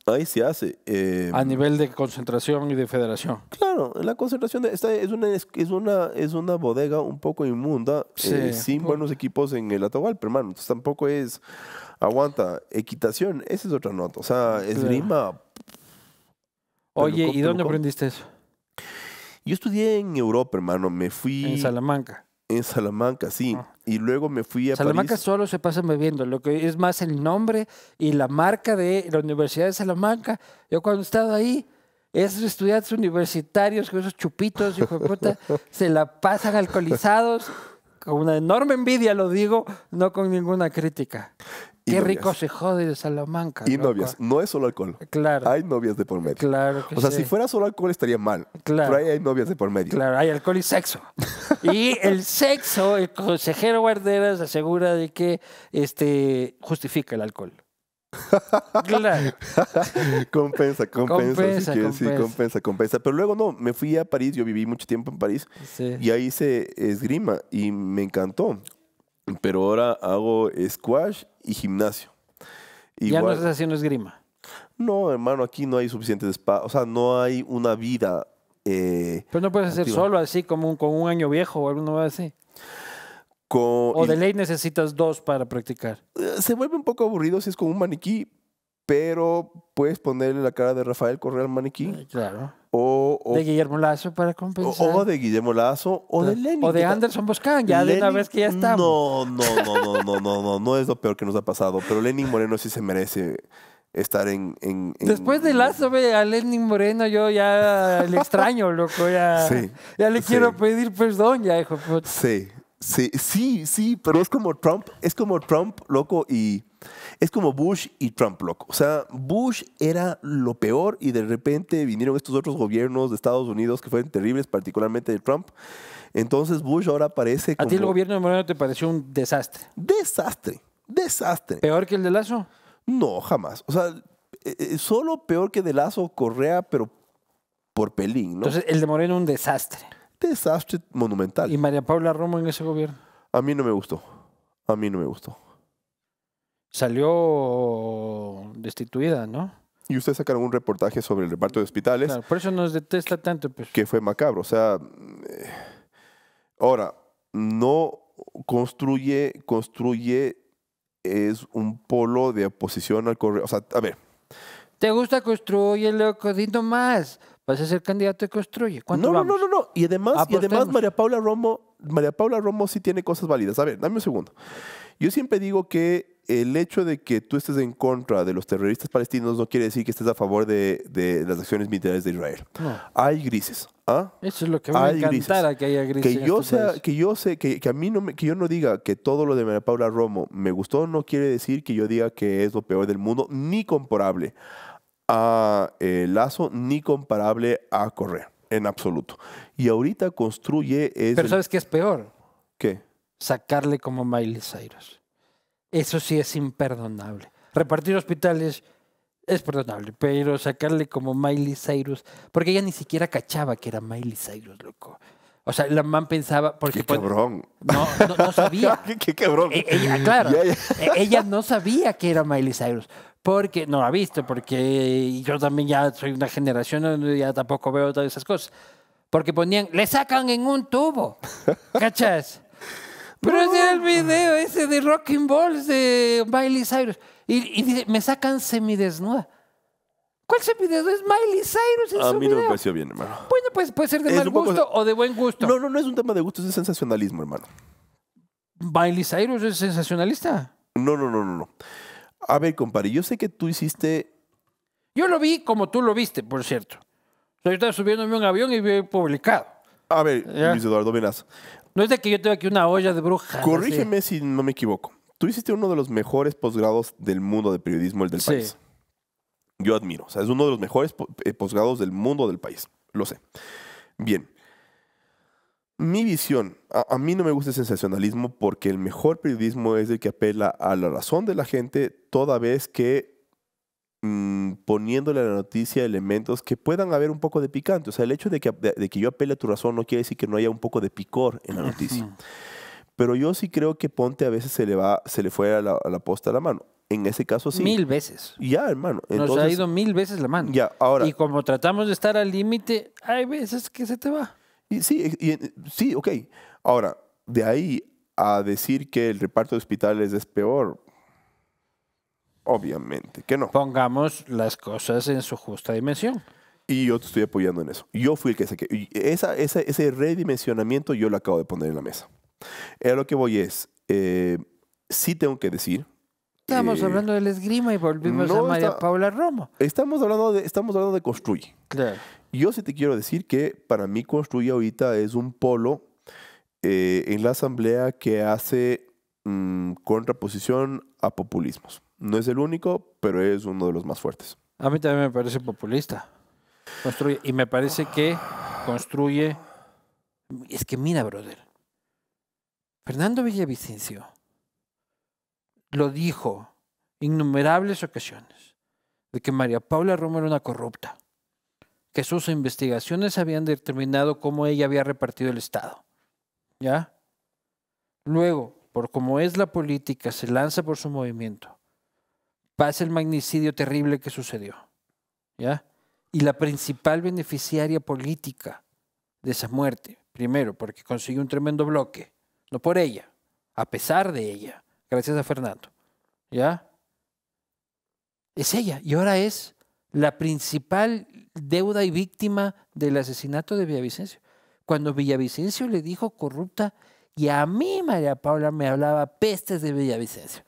Ahí se hace. Eh, a nivel de concentración y de federación. Claro, la concentración de, es, una, es, una, es una bodega un poco inmunda, eh, sin buenos equipos en el Atahualpa, hermano. Entonces tampoco es, aguanta, equitación, esa es otra nota, o sea, es lima. Oye, ¿y dónde aprendiste eso? Yo estudié en Europa, hermano, me fui... En Salamanca. En Salamanca, sí. Ah. Y luego me fui a Salamanca solo se pasa bebiendo, lo que es más el nombre y la marca de la Universidad de Salamanca. Yo cuando he estado ahí, esos estudiantes universitarios con esos chupitos, hijo puta, <laughs> se la pasan alcoholizados, con una enorme envidia lo digo, no con ninguna crítica. Qué rico se jode de Salamanca. Y novias, no es solo alcohol. Claro. Hay novias de por medio. Claro. o sea, si fuera solo alcohol estaría mal. Claro. Pero ahí hay novias de por medio. Claro, hay alcohol y sexo. <laughs> y el sexo, el consejero Guarderas asegura de que este, justifica el alcohol. <laughs> claro. compensa, compensa, compensa, sí, compensa. sí, compensa, compensa. Pero luego no, me fui a París, yo viví mucho tiempo en París sí. y ahí hice esgrima y me encantó. Pero ahora hago squash y gimnasio. ya no estás haciendo esgrima. No, hermano, aquí no hay suficientes espacio O sea, no hay una vida. Eh, Pero no puedes hacer solo así, como con un año viejo o algo así. o de ley necesitas dos para practicar. Eh, se vuelve un poco aburrido si es con un maniquí, pero puedes ponerle la cara de Rafael Correa al maniquí. Eh, claro. O, de Guillermo Lazo para compensar. O, de Guillermo Lazo o de, de Anderson Boscan, ya de una vez que ya está. No, no, no, no, no, no, no, es lo peor que nos ha pasado, pero Lenin Moreno sí se merece estar en... Después de Lazo, ve, a Lenin Moreno yo ya le extraño, loco, ya, ya le quiero pedir perdón, ya, hijo. Sí, sí, sí, sí, pero es como Trump, es como Trump, loco, y es como Bush y Trump, loco. O sea, Bush era lo peor y de repente vinieron estos otros gobiernos de Estados Unidos que fueron terribles, particularmente de Trump. Entonces Bush ahora parece... ¿A ti el gobierno de Moreno te pareció un desastre? Desastre, desastre. ¿Peor que el de Lazo? No, jamás. O sea, eh, eh, solo peor que de Lazo Correa, pero por pelín, ¿no? Entonces el de Moreno un desastre. Desastre monumental. ¿Y María Paula Romo en ese gobierno? A mí no me gustó. A mí no me gustó salió destituida, ¿no? Y usted sacaron un reportaje sobre el reparto de hospitales. por eso nos detesta tanto. Pues. Que fue macabro. O sea, eh, ahora, no construye, construye es un polo de oposición al correo. O sea, a ver. ¿Te gusta construye, loco? Dino más. Vas a ser candidato y construye. no, no, no, no, Y además, además María Paula Romo, María Paula Romo sí tiene cosas válidas. A ver, dame un segundo. Yo siempre digo que el hecho de que tú estés en contra de los terroristas palestinos no quiere decir que estés a favor de, las acciones militares de Israel. Hay grises. ¿ah? Eso es lo que me Hay que haya grises. Que yo, sea, que yo sé, que, a mí no que yo no diga que todo lo de María Paula Romo me gustó, no quiere decir que yo diga que es lo peor del mundo, ni comparable a eh, Lazo, ni comparable a Correa, en absoluto. Y ahorita construye... Pero ¿sabes qué es peor? ¿Qué? Sacarle como Miley Cyrus eso sí es imperdonable. Repartir hospitales es perdonable, pero sacarle como Miley Cyrus, porque ella ni siquiera cachaba que era Miley Cyrus, loco. O sea, la man pensaba. Porque ¡Qué cabrón! No, no, sabía. <laughs> qué, qué cabrón! E, ella, claro. E, ella no sabía que era Miley Cyrus. Porque no la ha visto, porque yo también ya soy una generación donde ya tampoco veo todas esas cosas. Porque ponían, le sacan en un tubo. <laughs> ¿Cachas? Pero es el video ese de Rocking Balls de Miley Cyrus. Y, dice, me sacan semidesnuda. ¿Cuál semidesnuda? Es Miley Cyrus en A mí no me pareció bien, hermano. Bueno, pues puede ser de mal gusto o de buen gusto. No, no, no es un tema de gusto. es de sensacionalismo, hermano. Miley Cyrus es sensacionalista. No, no, no, no, no. A ver, compadre, yo sé que tú hiciste. Yo lo vi como tú lo viste, por cierto. O sea, Yo estaba subiéndome un avión y vi publicado. A ver, Luis Eduardo Venas. No es de que yo tenga aquí una olla de bruja. Corrígeme si no me equivoco. Tú hiciste uno de los mejores posgrados del mundo de periodismo, el del país. Yo admiro. O sea, es uno de los mejores eh, posgrados del mundo del país. Lo sé. Bien. Mi visión, a, mí no me gusta el sensacionalismo porque el mejor periodismo es el que apela a la razón de la gente toda vez que Mm, poniéndole a la noticia elementos que puedan haber un poco de picante. O sea, el hecho de que, de, que yo apele a tu razón no quiere decir que no haya un poco de picor en la noticia. Pero yo sí creo que Ponte a veces se le, va, se le fue a la, posta la mano. En ese caso sí. Mil veces. Ya, hermano. Nos ha ido mil veces la mano. Ya, ahora. Y como tratamos de estar al límite, hay veces que se te va. Y, sí, eh, sí, ok. Ahora, de ahí a decir que el reparto de hospitales es peor, Obviamente que no. Pongamos las cosas en su justa dimensión. Y yo te estoy apoyando en eso. Yo fui el que se esa, ese redimensionamiento yo lo acabo de poner en la mesa. A lo que voy es, eh, sí tengo que decir. Estamos hablando del esgrima y volvimos a María Paula Roma Estamos hablando de, estamos hablando de Construye. Yo sí te quiero decir que para mí Construye ahorita es un polo eh, en la asamblea que hace mm, contraposición a populismos. No es el único, pero es uno de los más fuertes. A mí también me parece populista. y me parece que construye. Es que mira, brother. Fernando Villavicencio lo dijo innumerables ocasiones de que María Paula Roma era una corrupta, que sus investigaciones habían determinado cómo ella había repartido el Estado. ¿Ya? Luego, por cómo es la política, se lanza por su movimiento pasa el magnicidio terrible que sucedió. ¿ya? Y la principal beneficiaria política de esa muerte, primero, porque consiguió un tremendo bloque, no por ella, a pesar de ella, gracias a Fernando, ¿ya? Es ella, y ahora es la principal deuda y víctima del asesinato de Villavicencio. Cuando Villavicencio le dijo corrupta, y a mí María Paula me hablaba pestes de Villavicencio.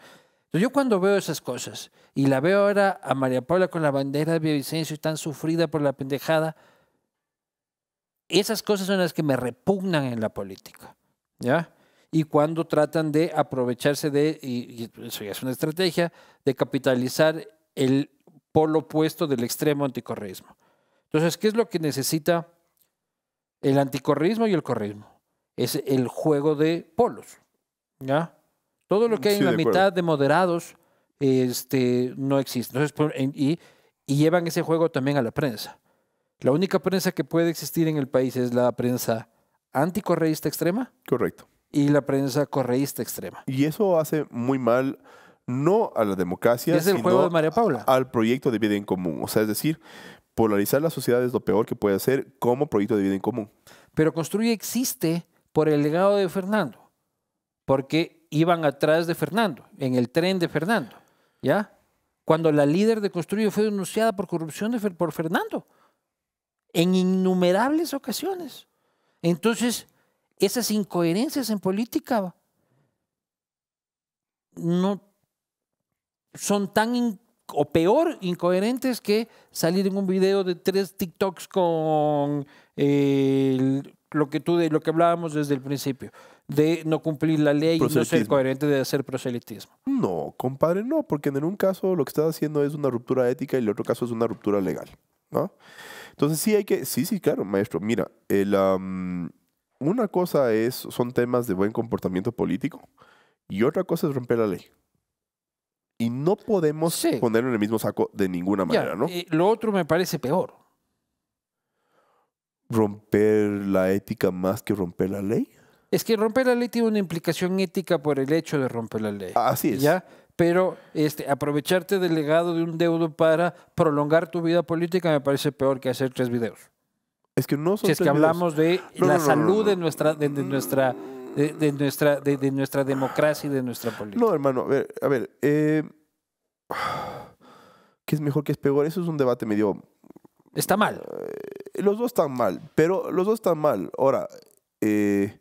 Entonces yo cuando veo esas cosas y la veo ahora a María Paula con la bandera de Villavicencio y tan sufrida por la pendejada, esas cosas son las que me repugnan en la política. ¿Ya? y cuando tratan de aprovecharse de, y, eso ya es una estrategia, de capitalizar el polo opuesto del extremo anticorreísmo. Entonces, ¿qué es lo que necesita el anticorreísmo y el correísmo? Es el juego de polos, ¿ya? Todo lo que hay en la mitad de moderados este, no existe. y, llevan ese juego también a la prensa. La única prensa que puede existir en el país es la prensa anticorreísta extrema. Correcto. Y la prensa correísta extrema. Y eso hace muy mal no a la democracia, es el sino al proyecto de vida en común. O sea, es decir, polarizar la sociedad es lo peor que puede hacer como proyecto de vida en común. Pero Construye existe por el legado de Fernando, porque iban atrás de Fernando, en el tren de Fernando, ¿ya? Cuando la líder de Construyo fue denunciada por corrupción por Fernando, en innumerables ocasiones. Entonces, esas incoherencias en política no son tan o peor incoherentes que salir en un video de tres TikToks con eh, lo que tú de lo que hablábamos desde el principio de no cumplir la ley y no ser coherente de hacer proselitismo. No, compadre, no, porque en un caso lo que estás haciendo es una ruptura ética y en el otro caso es una ruptura legal, ¿no? Entonces sí hay que, sí, sí, claro, maestro, mira, una cosa es, son temas de buen comportamiento político y otra cosa es romper la ley. Y no podemos ponerlo en el mismo saco de ninguna manera, ¿no? Eh, lo otro me parece peor. ¿Romper la ética más que romper la ley? Es que romper la ley tiene una implicación ética por el hecho de romper la ley. Así es. ¿ya? Pero este, aprovecharte del legado de un deudo para prolongar tu vida política me parece peor que hacer tres videos. Es que no son Si es que hablamos de la salud de nuestra, de, nuestra, de, nuestra, de, nuestra democracia y de nuestra política. No, hermano, a ver, a ver eh, <sighs> ¿qué es mejor, que es peor? Eso es un debate medio... Está mal. Eh, los dos están mal, pero los dos están mal. Ahora, eh,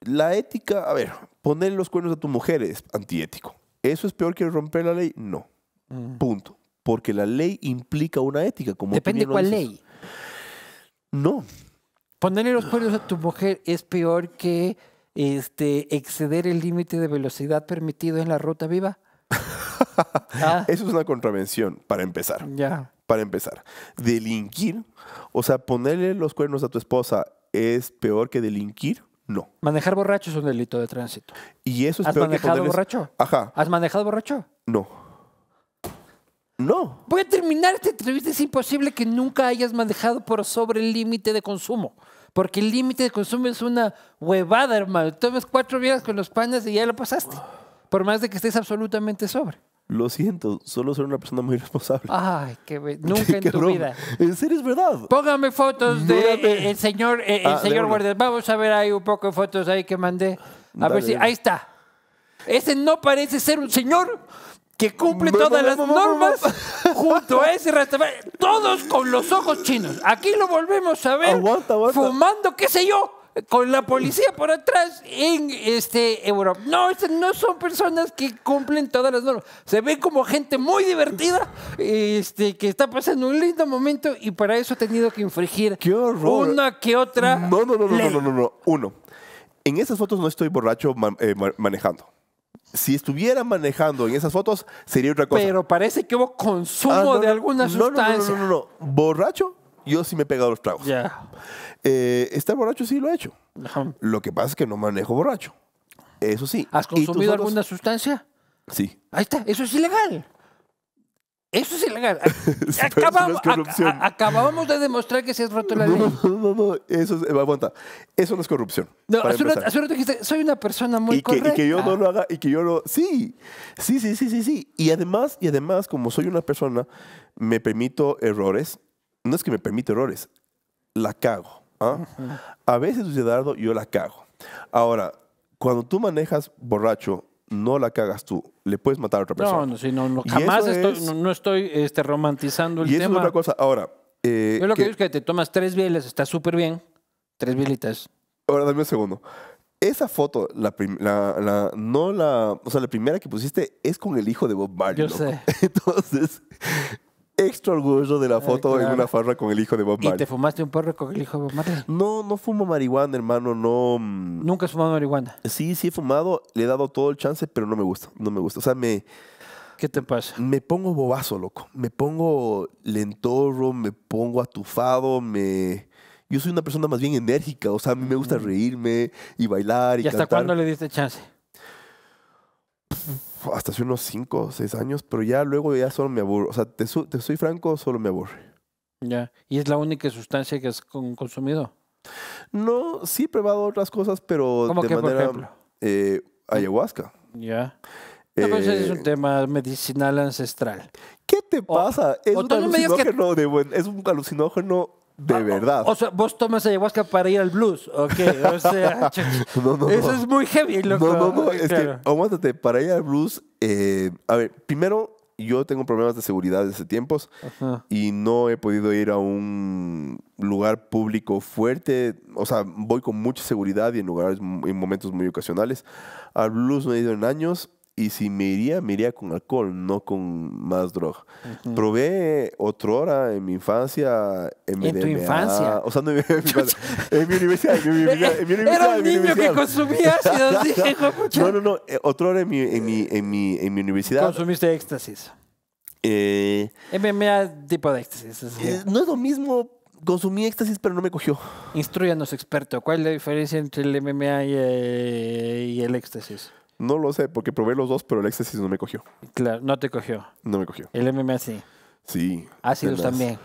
la ética, a ver, poner los cuernos a tu mujer es antiético. ¿Eso es peor que romper la ley? No. Mm. Punto. Porque la ley implica una ética. Como Depende cuál ley. No. Ponerle los cuernos a tu mujer es peor que este, exceder el límite de velocidad permitido en la ruta viva. <laughs> Ah. Eso es una contravención, para empezar. Ya. Para empezar. Delinquir, o sea, ponerle los cuernos a tu esposa es peor que delinquir. No. Manejar borracho es un delito de tránsito. Y eso es ¿Has manejado borracho? Ajá. ¿Has manejado borracho? No. No. Voy a terminar esta entrevista. Es imposible que nunca hayas manejado por sobre el límite de consumo. Porque el límite de consumo es una huevada, hermano. Tomas cuatro vidas con los panes y ya lo pasaste. Por más de que estés absolutamente sobre. Lo siento, solo soy una persona muy <laughs> responsable. Ay, qué <laughs> Nunca en tu vida. En serio, es verdad. Póngame fotos del de, eh, el señor, eh, el ah, señor guardia. Vamos a ver ahí un poco de fotos ahí que mandé. A ver si. Ahí está. Ese no parece ser un señor que cumple todas las normas <laughs> junto a ese restaurante. Todos con los ojos chinos. Aquí lo volvemos a ver. Aguanta, Fumando, qué sé yo con la policía por atrás en este, Europa. No, este, no son personas que cumplen todas las normas. Se ven como gente muy divertida este, que está pasando un lindo momento y para eso ha tenido que infringir una que otra. No, no, no, no, no, no, no, Uno, en esas fotos no estoy borracho eh, manejando. Si estuviera manejando en esas fotos, sería otra cosa. Pero parece que hubo consumo ah, de alguna sustancia. No, no, no, no, Borracho, yo sí me he pegado los tragos. Ya. Eh, está borracho sí lo ha hecho. Lo que pasa es que no manejo borracho. Eso sí. ¿Has consumido alguna sustancia? Sí. Ahí está, eso es ilegal. Eso es ilegal. <laughs> Acabamos, de demostrar que se has roto la ley. <laughs> No, no, no, eso no es corrupción. No, dijiste, soy una persona muy correcta. Y que yo no lo haga, y que yo lo... Sí, sí, sí, sí, sí, sí. Y además, y además, como soy una persona, me permito errores. No es que me permito errores, la cago. ¿Ah? A veces, dardo yo la cago. Ahora, cuando tú manejas borracho, no la cagas tú, le puedes matar a otra persona. No, no, no, jamás estoy, no, estoy este, romantizando el tema. Y eso es otra cosa. Ahora, eh, yo lo que, digo es que te tomas tres bieles, está súper bien, tres bielitas. Ahora, dame un segundo. Esa foto, la, no la, la primera que pusiste es con el hijo de Bob Marley. Yo sé. <laughs> Entonces, extra orgulloso de la foto en una farra con el hijo de Bob Marley. ¿Y te fumaste un perro con el hijo de Bob Marley? No, no fumo marihuana, hermano, no. Mm. ¿Nunca has fumado marihuana? Sí, sí he fumado, le he dado todo el chance, pero no me gusta, no me gusta. O sea, me... ¿Qué te pasa? Me pongo bobazo, loco. Me pongo lentorro, me pongo atufado, me... Yo soy una persona más bien enérgica, o sea, a mí me gusta mm. reírme y bailar y, ¿Y hasta cuándo le diste chance? hasta hace unos 5 o 6 años, pero ya luego ya solo me aburro. O sea, te, soy franco, solo me aburre. Ya, ¿y es la única sustancia que has consumido? No, sí he probado otras cosas, pero de manera... Eh, ayahuasca. Ya. No, ese es un eh, tema medicinal ancestral. ¿Qué te pasa? es, un alucinógeno es un alucinógeno de ah, verdad. O, sea, vos tomas ayahuasca para ir al blues, ¿ok? O sea, <laughs> eso es muy heavy, loco. No, no, no, es que, aguántate, para ir al blues, eh, a ver, primero, yo tengo problemas de seguridad desde tiempos y no he podido ir a un lugar público fuerte, o sea, voy con mucha seguridad y en lugares, en momentos muy ocasionales. Al blues no he ido en años y si me iría, me iría con alcohol, no con más droga. Probé otra hora en mi infancia. En, tu infancia. O sea, no <laughs> en mi En mi universidad. En mi, Era un niño que consumía <laughs> no, no, no. Eh, hora en mi, en mi, en mi, en mi universidad. Consumiste éxtasis. Eh, MMA tipo de éxtasis. Eh, no es lo mismo. Consumí éxtasis, pero no me cogió. Instruyanos, experto. ¿Cuál es la diferencia entre el MMA eh, y el éxtasis? No lo sé, porque probé los dos, pero el éxtasis no me cogió. Claro, no te cogió. No me cogió. El MMA sí. Sí. Ácidos también.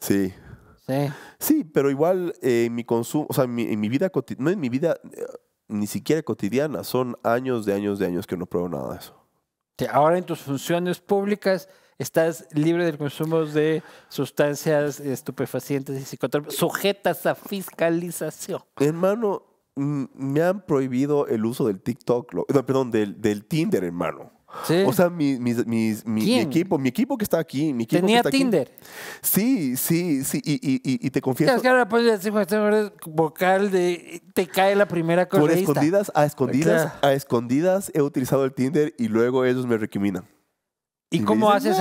Sí. Sí. Sí, pero igual en eh, mi consumo, o sea, mi, en vida cotidiana, no en mi vida eh, ni siquiera cotidiana, son años de años de años que no pruebo nada de eso. ahora en tus funciones públicas estás libre del consumo de sustancias estupefacientes y psicotrópicas, sujetas a fiscalización. Hermano, me han prohibido el uso del TikTok, perdón, del, Tinder, hermano. O sea, mi, equipo, mi equipo que está aquí, mi equipo tenía Tinder. Sí, sí, sí, y, te confieso. ahora puedes vocal de te cae la primera cosa. Por escondidas, a escondidas, a escondidas he utilizado el Tinder y luego ellos me recriminan. ¿Y, ah". cómo, haces,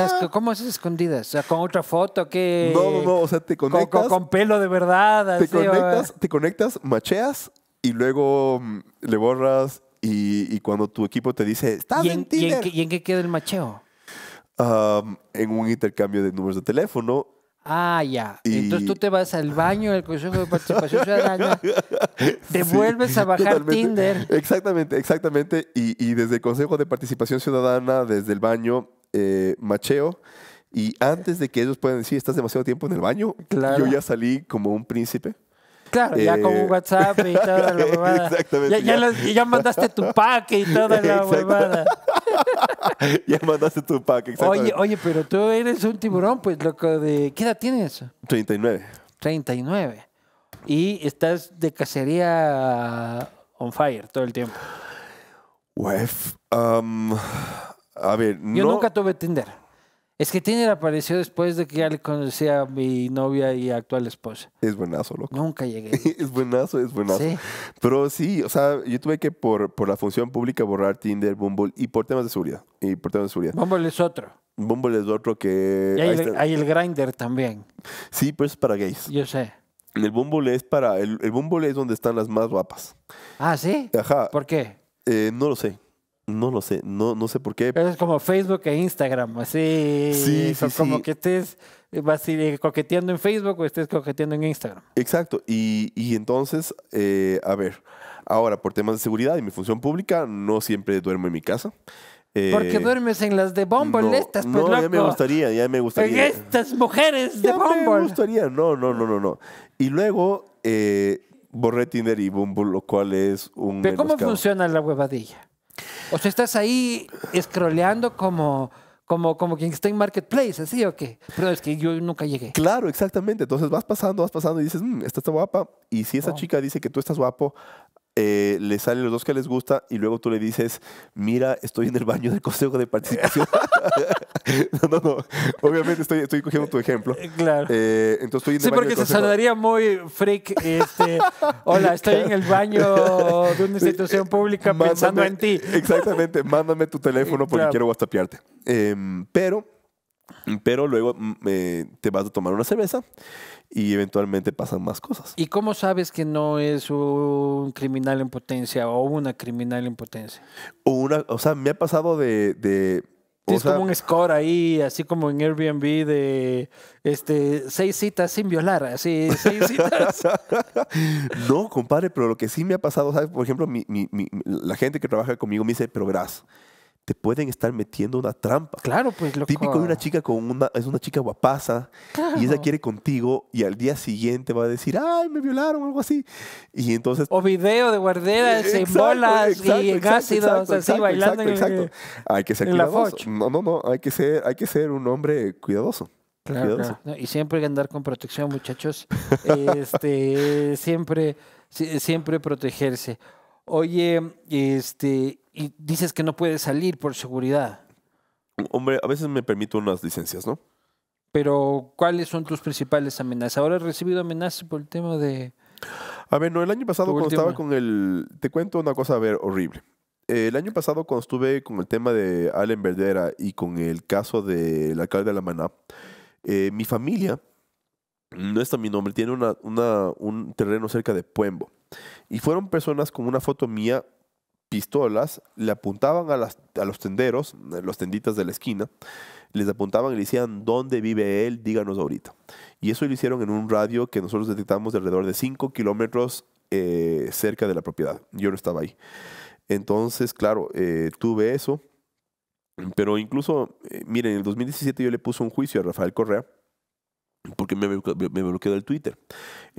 escondidas? ¿O sea, ¿Con otra foto? que No, no, no, o sea, te conectas. Con, pelo de verdad. Te, conectas, te conectas, macheas y luego mm, le borras y, cuando tu equipo te dice, está en, Tinder. ¿y en, qué, queda el macheo? en un intercambio de números de teléfono. Ah, ya. Y... Entonces tú te vas al baño del Consejo de Participación Ciudadana, <laughs> te vuelves a bajar Tinder. Exactamente, exactamente. Y, desde el Consejo de Participación Ciudadana, desde el baño, eh, macheo. Y antes de que ellos puedan decir, estás demasiado tiempo en el baño, yo ya salí como un príncipe. Claro, ya con eh, WhatsApp y toda la <laughs> huevada. Exactamente. Ya, ya, mandaste tu pack y toda la <laughs> huevada. <laughs> ya mandaste tu pack, exactamente. Oye, oye, pero tú eres un tiburón, pues, loco, de... ¿Qué edad tienes? 39. 39. Y estás de cacería on fire todo el tiempo. Wef, um, a ver, Yo nunca tuve Tinder. Es que Tinder apareció después de que ya le conocía a mi novia y actual esposa. Es buenazo, loco. Nunca llegué. <laughs> es buenazo, es buenazo. Sí. Pero sí, o sea, yo tuve que por, por la función pública borrar Tinder, Bumble y por temas de seguridad. Y por temas de seguridad. Bumble es otro. Bumble es otro que... Y hay, el, Grinder Grindr también. Sí, pero es para gays. Yo sé. El Bumble es para... El, Bumble es donde están las más guapas. Ah, ¿sí? Ajá. ¿Por qué? Eh, no lo sé. No lo sé, no, no sé por qué. es como Facebook e Instagram, así. Sí, Como que estés, vas eh, coqueteando en Facebook o estés coqueteando en Instagram. Exacto, y, entonces, eh, a ver, ahora por temas de seguridad y mi función pública, no siempre duermo en mi casa. Eh, Porque duermes en las de Bumble, estas, pues, No, ya me gustaría, ya me gustaría. En estas mujeres de Bumble. me gustaría, no, no, no, no, no. Y luego eh, borré Tinder y Bumble, lo cual es un. ¿Pero cómo funciona la huevadilla? O sea, estás ahí scrolleando como, como, como quien está en Marketplace, ¿así o qué? Pero es que yo nunca llegué. Claro, exactamente. Entonces vas pasando, vas pasando y dices, mm, esta está guapa. Y si esa oh. chica dice que tú estás guapo, eh, le salen los dos que les gusta y luego tú le dices, mira, estoy en el baño del Consejo de Participación. <laughs> no, no, no. Obviamente estoy, estoy cogiendo tu ejemplo. Eh, claro. Eh, entonces estoy sí, porque se saldría muy freak. Este, Hola, estoy en el baño de una institución pública pensando en ti. Exactamente, mándame tu teléfono porque quiero whatsappearte. Em, pero... Pero luego mm, te vas a tomar una cerveza y eventualmente pasan más cosas. ¿Y cómo sabes que no es un criminal en potencia o una criminal en potencia? O, una, o sea, me ha pasado de... de como un score ahí, así como en Airbnb de este seis citas sin violar, así seis <laughs> citas. no, compadre, pero lo que sí me ha pasado, ¿sabes? Por ejemplo, la gente que trabaja conmigo me dice, pero ¿gras? te pueden estar metiendo una trampa. Claro, pues lo Típico de una chica con una, es una chica guapaza y ella quiere contigo y al día siguiente va a decir, ay, me violaron o algo así. Y entonces... O video de guarderas en bolas y en así bailando. En el, hay que ser cuidadoso. No, no, no, hay que ser, hay que ser un hombre cuidadoso. Y siempre hay que andar con protección, muchachos. <laughs> este, siempre, siempre protegerse. Oye, este, y dices que no puedes salir por seguridad. Hombre, a veces me permito unas licencias, ¿no? Pero, ¿cuáles son tus principales amenazas? Ahora he recibido amenazas por el tema de... A ver, no, el año pasado cuando estaba con el... Te cuento una cosa, a ver, horrible. Eh, el año pasado cuando estuve con el tema de Allen Verdera y con el caso del alcalde de La Maná, eh, mi familia, no está mi nombre, tiene una, un terreno cerca de Puembo. Y fueron personas con una foto mía pistolas, le apuntaban a, los tenderos, los tenditas de la esquina, les apuntaban y le decían, ¿dónde vive él? Díganos ahorita. Y eso lo hicieron en un radio que nosotros detectamos de alrededor de 5 kilómetros eh, cerca de la propiedad. Yo no estaba ahí. Entonces, claro, eh, tuve eso. Pero incluso, eh, miren, en el 2017 yo le puse un juicio a Rafael Correa porque me, bloqueó el Twitter.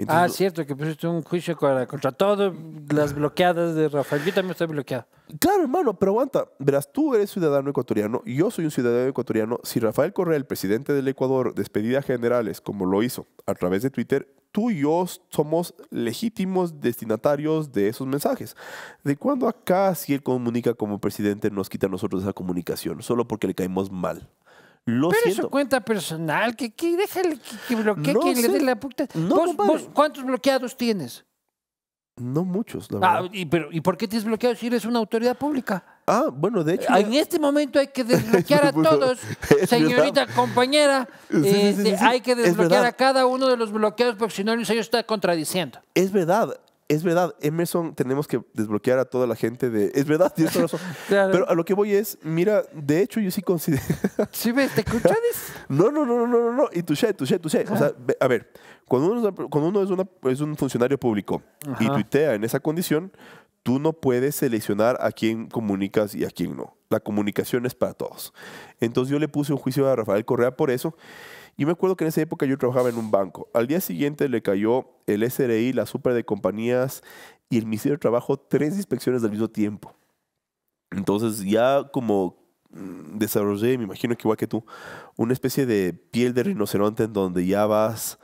ah, cierto, que pusiste un juicio contra, todo, todas las bloqueadas de Rafael. Yo también estoy bloqueado. Claro, hermano, pero aguanta. Verás, tú eres ciudadano ecuatoriano, yo soy un ciudadano ecuatoriano. Si Rafael Correa, el presidente del Ecuador, despedida generales, como lo hizo a través de Twitter, tú y yo somos legítimos destinatarios de esos mensajes. ¿De cuándo acá si él comunica como presidente nos quita a nosotros esa comunicación? Solo porque le caemos mal. Pero es su cuenta personal, que, déjale que, bloquee, le dé la puta. cuántos bloqueados tienes? No muchos, la ah, verdad. ¿y, por qué tienes bloqueados si eres una autoridad pública? Ah, bueno, de hecho. En este momento hay que desbloquear <laughs> a todos, <laughs> señorita compañera. Este, hay que desbloquear a cada uno de los bloqueados porque si no, el señor está contradiciendo. Es verdad es verdad, Emerson, tenemos que desbloquear a toda la gente de. Es verdad, tienes <laughs> razón. Pero a lo que voy es, mira, de hecho, yo sí considero. <laughs> ¿Sí ¿Te escuchas? no, no, no, no, no, no. Y O sea, a ver, cuando uno, cuando uno es, una, un funcionario público y tuitea en esa condición, tú no puedes seleccionar a quién comunicas y a quién no. La comunicación es para todos. Entonces yo le puse un juicio a Rafael Correa por eso. Y me acuerdo que en esa época yo trabajaba en un banco. Al día siguiente le cayó el SRI, la super de compañías y el Ministerio de Trabajo tres inspecciones al mismo tiempo. Entonces ya como mm, desarrollé, me imagino que igual que tú, una especie de piel de rinoceronte en donde ya vas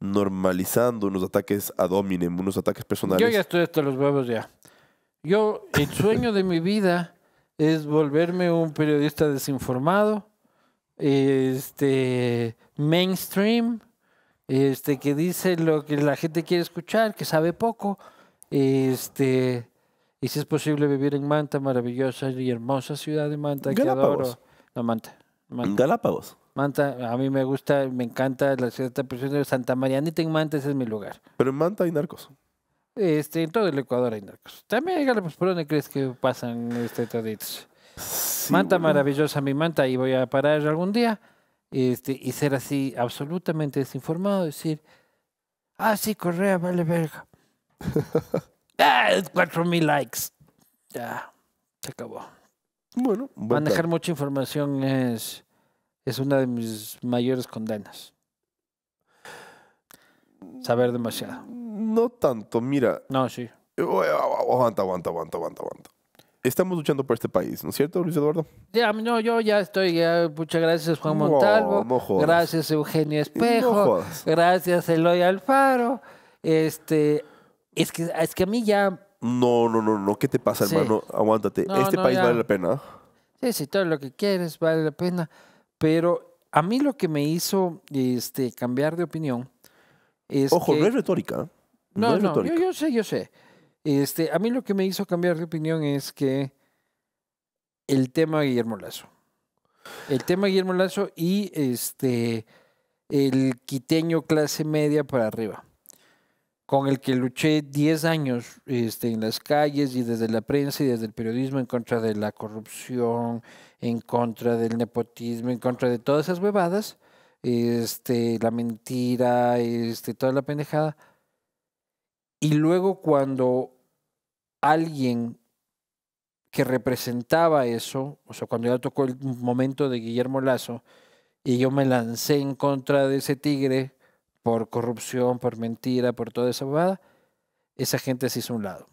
normalizando unos ataques a dominem, unos ataques personales. Yo ya estoy hasta los huevos ya. Yo, el sueño de mi vida es volverme un periodista desinformado, este, mainstream, este, que dice lo que la gente quiere escuchar, que sabe poco, este, y si es posible vivir en Manta, maravillosa y hermosa ciudad de Manta, que No, Manta. Galápagos. Manta, a mí me gusta, me encanta la ciudad de Santa Marianita en Manta, ese es mi lugar. Pero en Manta hay narcos. Este, en todo el Ecuador hay narcos. También galápagos, pues, ¿por dónde crees que pasan este traditos? manta maravillosa, mi manta, y voy a parar algún día y ser así absolutamente desinformado, decir, ah, sí, Correa, vale verga. ah, cuatro mil likes. Ya, se acabó. Bueno, manejar mucha información es, es una de mis mayores condenas. Saber demasiado. No tanto, mira. No, sí. Aguanta, aguanta, aguanta, aguanta, aguanta estamos luchando por este país, ¿no es cierto, Luis Eduardo? Ya, no, yo ya estoy, muchas gracias Juan Montalvo, gracias Eugenio Espejo, gracias Eloy Alfaro, este, es que, es que a mí ya... No, no, no, no, ¿qué te pasa, hermano? Aguántate, este país vale la pena. Sí, sí, todo lo que quieres vale la pena, pero a mí lo que me hizo este, cambiar de opinión es Ojo, no es retórica. ¿eh? No, no, es retórica. yo sé, yo sé. Este, a mí lo que me hizo cambiar de opinión es que el tema Guillermo Lazo. El tema Guillermo Lazo y este el quiteño clase media para arriba, con el que luché 10 años este, en las calles y desde la prensa y desde el periodismo en contra de la corrupción, en contra del nepotismo, en contra de todas esas huevadas, este, la mentira, este, toda la pendejada. Y luego cuando alguien que representaba eso, o sea, cuando ya tocó el momento de Guillermo Lazo, y yo me lancé en contra de ese tigre por corrupción, por mentira, por toda esa bobada, esa gente se hizo un lado.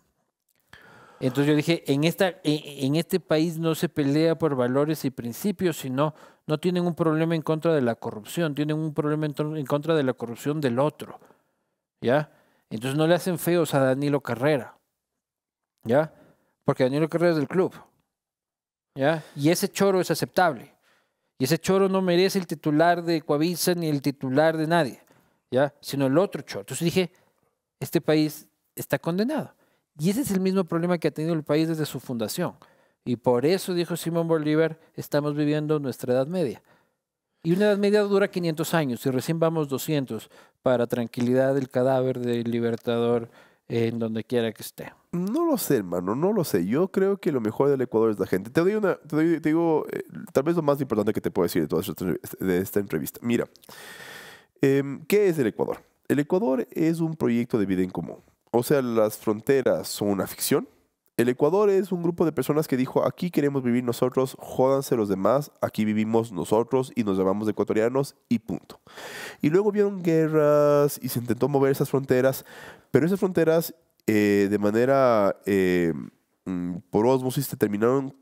Entonces yo dije, en, esta, en este país no se pelea por valores y principios, sino no tienen un problema en contra de la corrupción, tienen un problema en contra de la corrupción del otro. ¿Ya? Entonces no le hacen feos a Danilo Carrera. ¿Ya? Porque Danilo Carrera es del club. ¿Ya? Y ese choro es aceptable. Y ese choro no merece el titular de Coavisa ni el titular de nadie, ¿ya? Sino el otro choro. Entonces dije, este país está condenado. Y ese es el mismo problema que ha tenido el país desde su fundación. Y por eso, dijo Simón Bolívar, estamos viviendo nuestra Edad Media. Y una Edad Media dura 500 años y recién vamos 200 para tranquilidad del cadáver del Libertador eh, en donde quiera que esté. No lo sé, hermano, no lo sé. Yo creo que lo mejor del Ecuador es la gente. Te, doy una, te, digo, eh, tal vez lo más importante que te puedo decir de toda esta, de esta entrevista. Mira, em, ¿qué es el Ecuador? El Ecuador es un proyecto de vida en común. O sea, las fronteras son una ficción. El Ecuador es un grupo de personas que dijo, aquí queremos vivir nosotros, jódanse los demás, aquí vivimos nosotros y nos llamamos ecuatorianos y punto. Y luego vieron guerras y se intentó mover esas fronteras, pero esas fronteras eh, de manera eh, mm, por osmosis se terminaron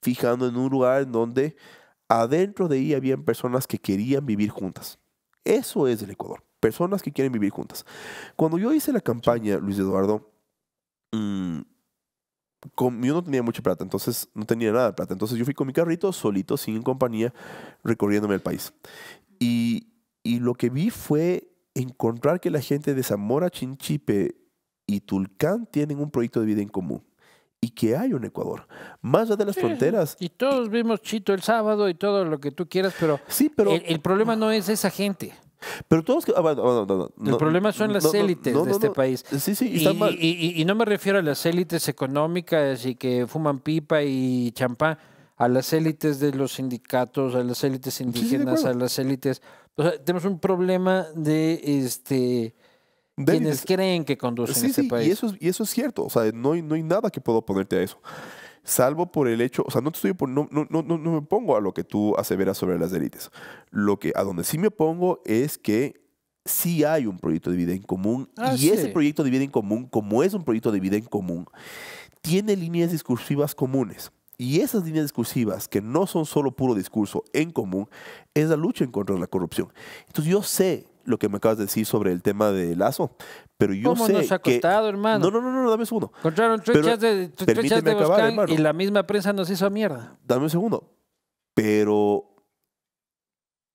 fijando en un lugar donde adentro de ahí habían personas que querían vivir juntas. Eso es el Ecuador, personas que quieren vivir juntas. Cuando yo hice la campaña, Luis Eduardo, mm, yo no tenía mucha plata, entonces no tenía nada de plata. Entonces yo fui con mi carrito solito, sin compañía, recorriéndome el país. Y, y lo que vi fue encontrar que la gente de Zamora, Chinchipe y Tulcán tienen un proyecto de vida en común y que hay un Ecuador, más allá de las fronteras. Y todos vimos Chito el sábado y todo lo que tú quieras, pero, sí, pero el, el, problema no es esa gente. Pero todos. los ah, bueno, el problema son las élites de este país. Sí, sí, y, no me refiero a las élites económicas y que fuman pipa y champán, a las élites de los sindicatos, a las élites indígenas, a las élites. O sea, tenemos un problema de este. quienes creen que conducen este país. Y eso, es, y eso es cierto. O sea, no no hay nada que pueda oponerte a eso salvo por el hecho, o sea, no, te estoy no, no, no, me pongo a lo que tú aseveras sobre las élites. Lo que, a donde sí me opongo es que sí hay un proyecto de vida en común ah, y ese proyecto de vida en común, como es un proyecto de vida en común, tiene líneas discursivas comunes. Y esas líneas discursivas, que no son solo puro discurso en común, es la lucha en contra de la corrupción. Entonces yo sé lo que me acabas de decir sobre el tema de Lazo, pero yo ¿Cómo nos ha hermano? No, no, no, no, dame un segundo. Contraron de, truchas de y la misma prensa nos hizo mierda. Dame un segundo. Pero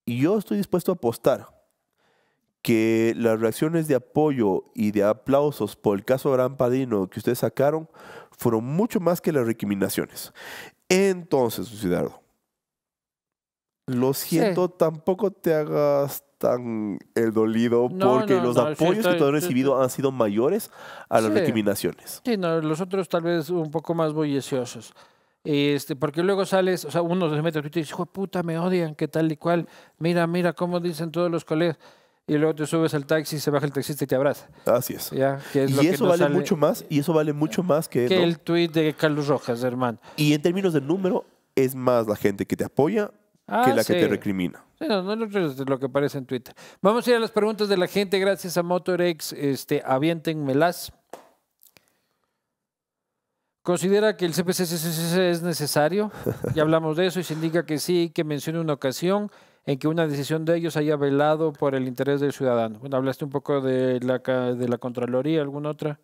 yo estoy dispuesto a apostar que las reacciones de apoyo y de aplausos por el caso Gran Padino que ustedes sacaron fueron mucho más que las recriminaciones. Entonces, ciudadano, lo siento, tampoco te hagas tan el eh, dolido porque los apoyos que tú has recibido han sido mayores a las sí, recriminaciones. Sí, los otros tal vez un poco más bulliciosos. Este, porque luego sales, o sea, uno se mete a Twitter y dice, puta, me odian, que tal y cual, mira, mira cómo dicen todos los colegas. Y luego te subes al taxi, se baja el taxista y te abraza. Así es. ¿Ya? y eso vale mucho más, y eso vale mucho más que... Que el tweet de Carlos Rojas, hermano. Y en términos de número, es más la gente que te apoya que ah, la que te recrimina. No, no, es lo que aparece en Twitter. Vamos a ir a las preguntas de la gente. Gracias a Motorex. Este, aviéntenmelas. ¿Considera que el CPC es necesario? Ya <laughs> hablamos de eso y se indica que sí, que mencione una ocasión en que una decisión de ellos haya velado por el interés del ciudadano. Bueno, hablaste un poco de la, de la Contraloría, ¿alguna otra?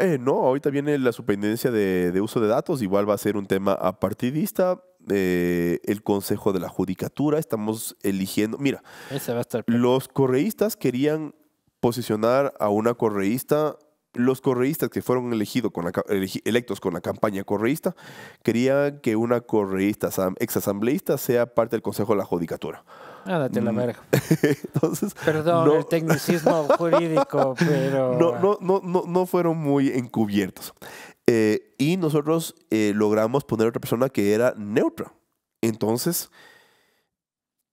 Eh, no, ahorita viene la superintendencia de, de, uso de datos, igual va a ser un tema apartidista. Eh, el Consejo de la Judicatura, estamos eligiendo, mira, los correístas querían posicionar a una correísta, los correístas que fueron elegidos con la, electos con la campaña correísta, querían que una correísta exasambleísta sea parte del Consejo de la Judicatura. la mm. verga. <laughs> Perdón el tecnicismo jurídico, <laughs> pero... No, no, no, no, no fueron muy encubiertos. Eh, y nosotros eh, logramos poner a otra persona que era neutra. Entonces,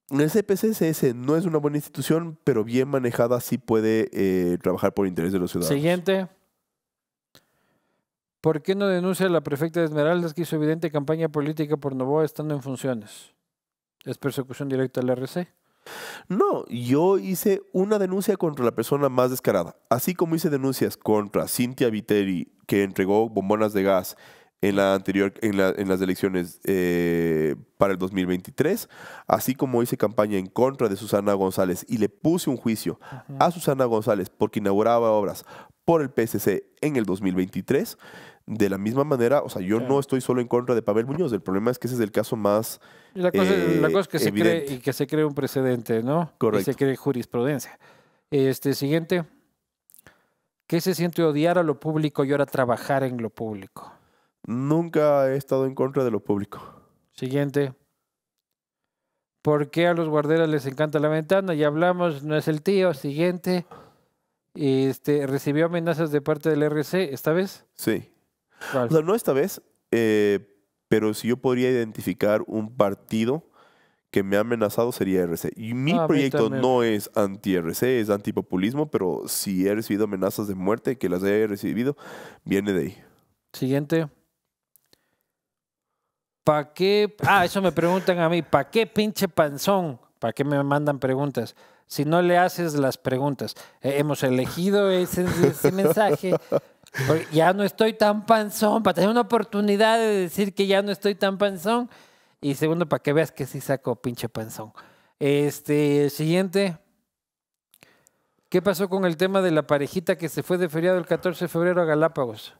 el CPCCS no es una buena institución, pero bien manejada sí puede eh, trabajar por interés de los ciudadanos. Siguiente. ¿Por qué no denuncia la prefecta de Esmeraldas que hizo evidente campaña política por Novoa estando en funciones? ¿Es persecución directa al RC? No, yo hice una denuncia contra la persona más descarada. Así como hice denuncias contra Cintia Viteri, que entregó bombonas de gas en, la anterior, en, la, las elecciones eh, para el 2023, así como hice campaña en contra de Susana González y le puse un juicio a Susana González porque inauguraba obras por el PSC en el 2023. De la misma manera, o sea, yo no estoy solo en contra de Pavel Muñoz. El problema es que ese es el caso más. La cosa, la eh, cosa es que se cree y que se cree un precedente, ¿no? Correcto. Y se cree jurisprudencia. Este siguiente. ¿Qué se siente odiar a lo público y ahora trabajar en lo público? Nunca he estado en contra de lo público. Siguiente. ¿Por qué a los guarderas les encanta la ventana? Ya hablamos, no es el tío. Siguiente. Este, ¿Recibió amenazas de parte del RC esta vez? Sí no esta vez, eh, pero si yo podría identificar un partido que me ha amenazado sería RC. Y mi proyecto no es anti-RC, es antipopulismo, pero si he recibido amenazas de muerte, que las he recibido, viene de ahí. Siguiente. ¿Para qué? Ah, eso me preguntan a mí. ¿Para qué pinche panzón? ¿Para qué me mandan preguntas? Si no le haces las preguntas. Eh, hemos elegido ese mensaje <laughs> ya no estoy tan panzón, para tener una oportunidad de decir que ya no estoy tan panzón. Y segundo, para que veas que sí saco pinche panzón. Este, siguiente. ¿Qué pasó con el tema de la parejita que se fue de feriado el 14 de febrero a Galápagos?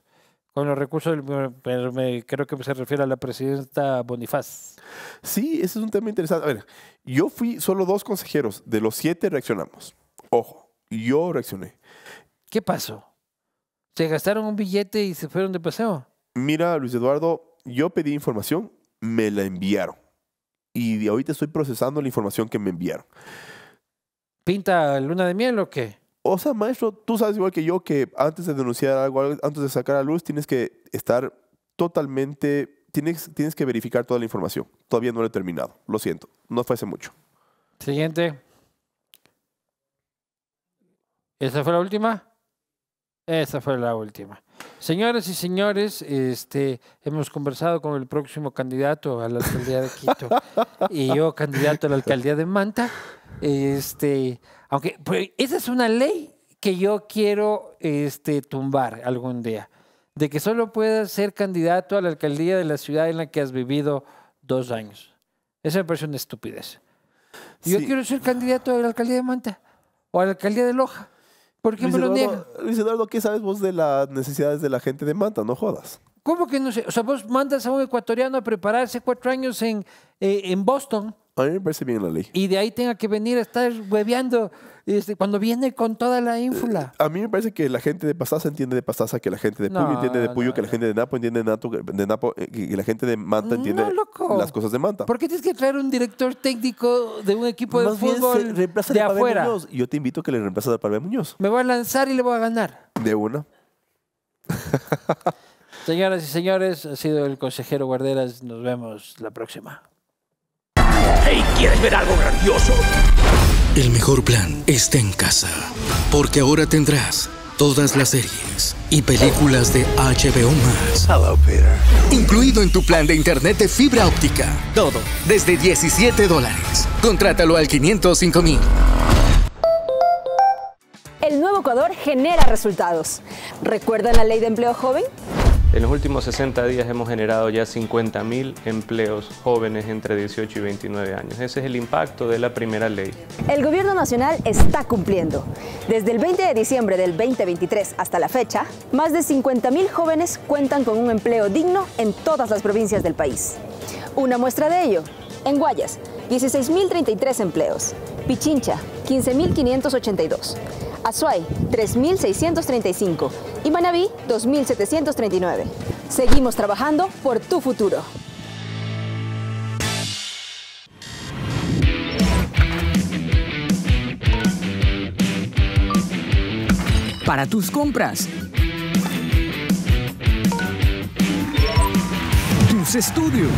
Con los recursos, del, pero creo que se refiere a la presidenta Bonifaz. Sí, ese es un tema interesante. A ver, yo fui solo dos consejeros, de los siete reaccionamos. Ojo, yo reaccioné. ¿Qué pasó? Se gastaron un billete y se fueron de paseo. Mira, Luis Eduardo, yo pedí información, me la enviaron. Y de ahorita estoy procesando la información que me enviaron. ¿Pinta luna de miel o qué? O sea, maestro, tú sabes igual que yo que antes de denunciar algo, antes de sacar a luz, tienes que estar totalmente, tienes, tienes que verificar toda la información. Todavía no lo he terminado, lo siento, no fue hace mucho. Siguiente. ¿Esa fue la última? Esa fue la última. Señoras y señores, este, hemos conversado con el próximo candidato a la alcaldía de Quito <laughs> y yo candidato a la alcaldía de Manta. Este, aunque pues, esa es una ley que yo quiero este, tumbar algún día, de que solo puedas ser candidato a la alcaldía de la ciudad en la que has vivido dos años. Esa me parece una estupidez. Yo quiero ser candidato a la alcaldía de Manta o a la alcaldía de Loja. ¿Por ejemplo, Luis Eduardo, ¿qué sabes vos de las necesidades de la gente de Manta? No jodas. ¿Cómo que no sé? O sea, vos mandas a un ecuatoriano a prepararse cuatro años en, eh, en Boston a mí me parece bien la ley. Y de ahí tenga que venir a estar hueveando este, cuando viene con toda la ínfula. Eh, a mí me parece que la gente de Pastaza entiende de Pastaza, que la gente de Puyo entiende de Puyo, que la gente de Napo entiende de, Nato, Napo, eh, que la gente de Manta entiende las cosas de Manta. ¿Por qué tienes que traer un director técnico de un equipo de fútbol de afuera? Yo te invito a que le reemplaces a Palme Muñoz. Me voy a lanzar y le voy a ganar. De una. <laughs> Señoras y señores, ha sido el consejero Guarderas. Nos vemos la próxima. ¿quieres ver algo grandioso? El mejor plan está en casa, porque ahora tendrás todas las series y películas de HBO más. Hello, Peter. Incluido en tu plan de internet de fibra óptica. Todo desde 17 dólares. Contrátalo al 505 mil. El nuevo Ecuador genera resultados. ¿Recuerdan la ley de empleo joven? En los últimos 60 días hemos generado ya 50.000 empleos jóvenes entre 18 y 29 años. Ese es el impacto de la primera ley. El gobierno nacional está cumpliendo. Desde el 20 de diciembre del 2023 hasta la fecha, más de 50.000 jóvenes cuentan con un empleo digno en todas las provincias del país. Una muestra de ello, en Guayas, 16.033 empleos. Pichincha, 15.582. Azuay, 3.635 y Manabí, 2.739. Seguimos trabajando por tu futuro. Para tus compras, tus estudios,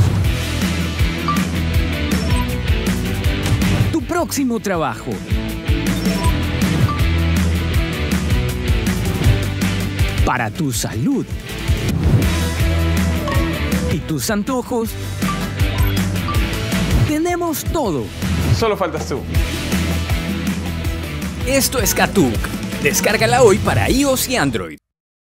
tu próximo trabajo. para tu salud y tus antojos. Tenemos todo. Solo faltas tú. Esto es Katuk. Descárgala hoy para iOS y Android.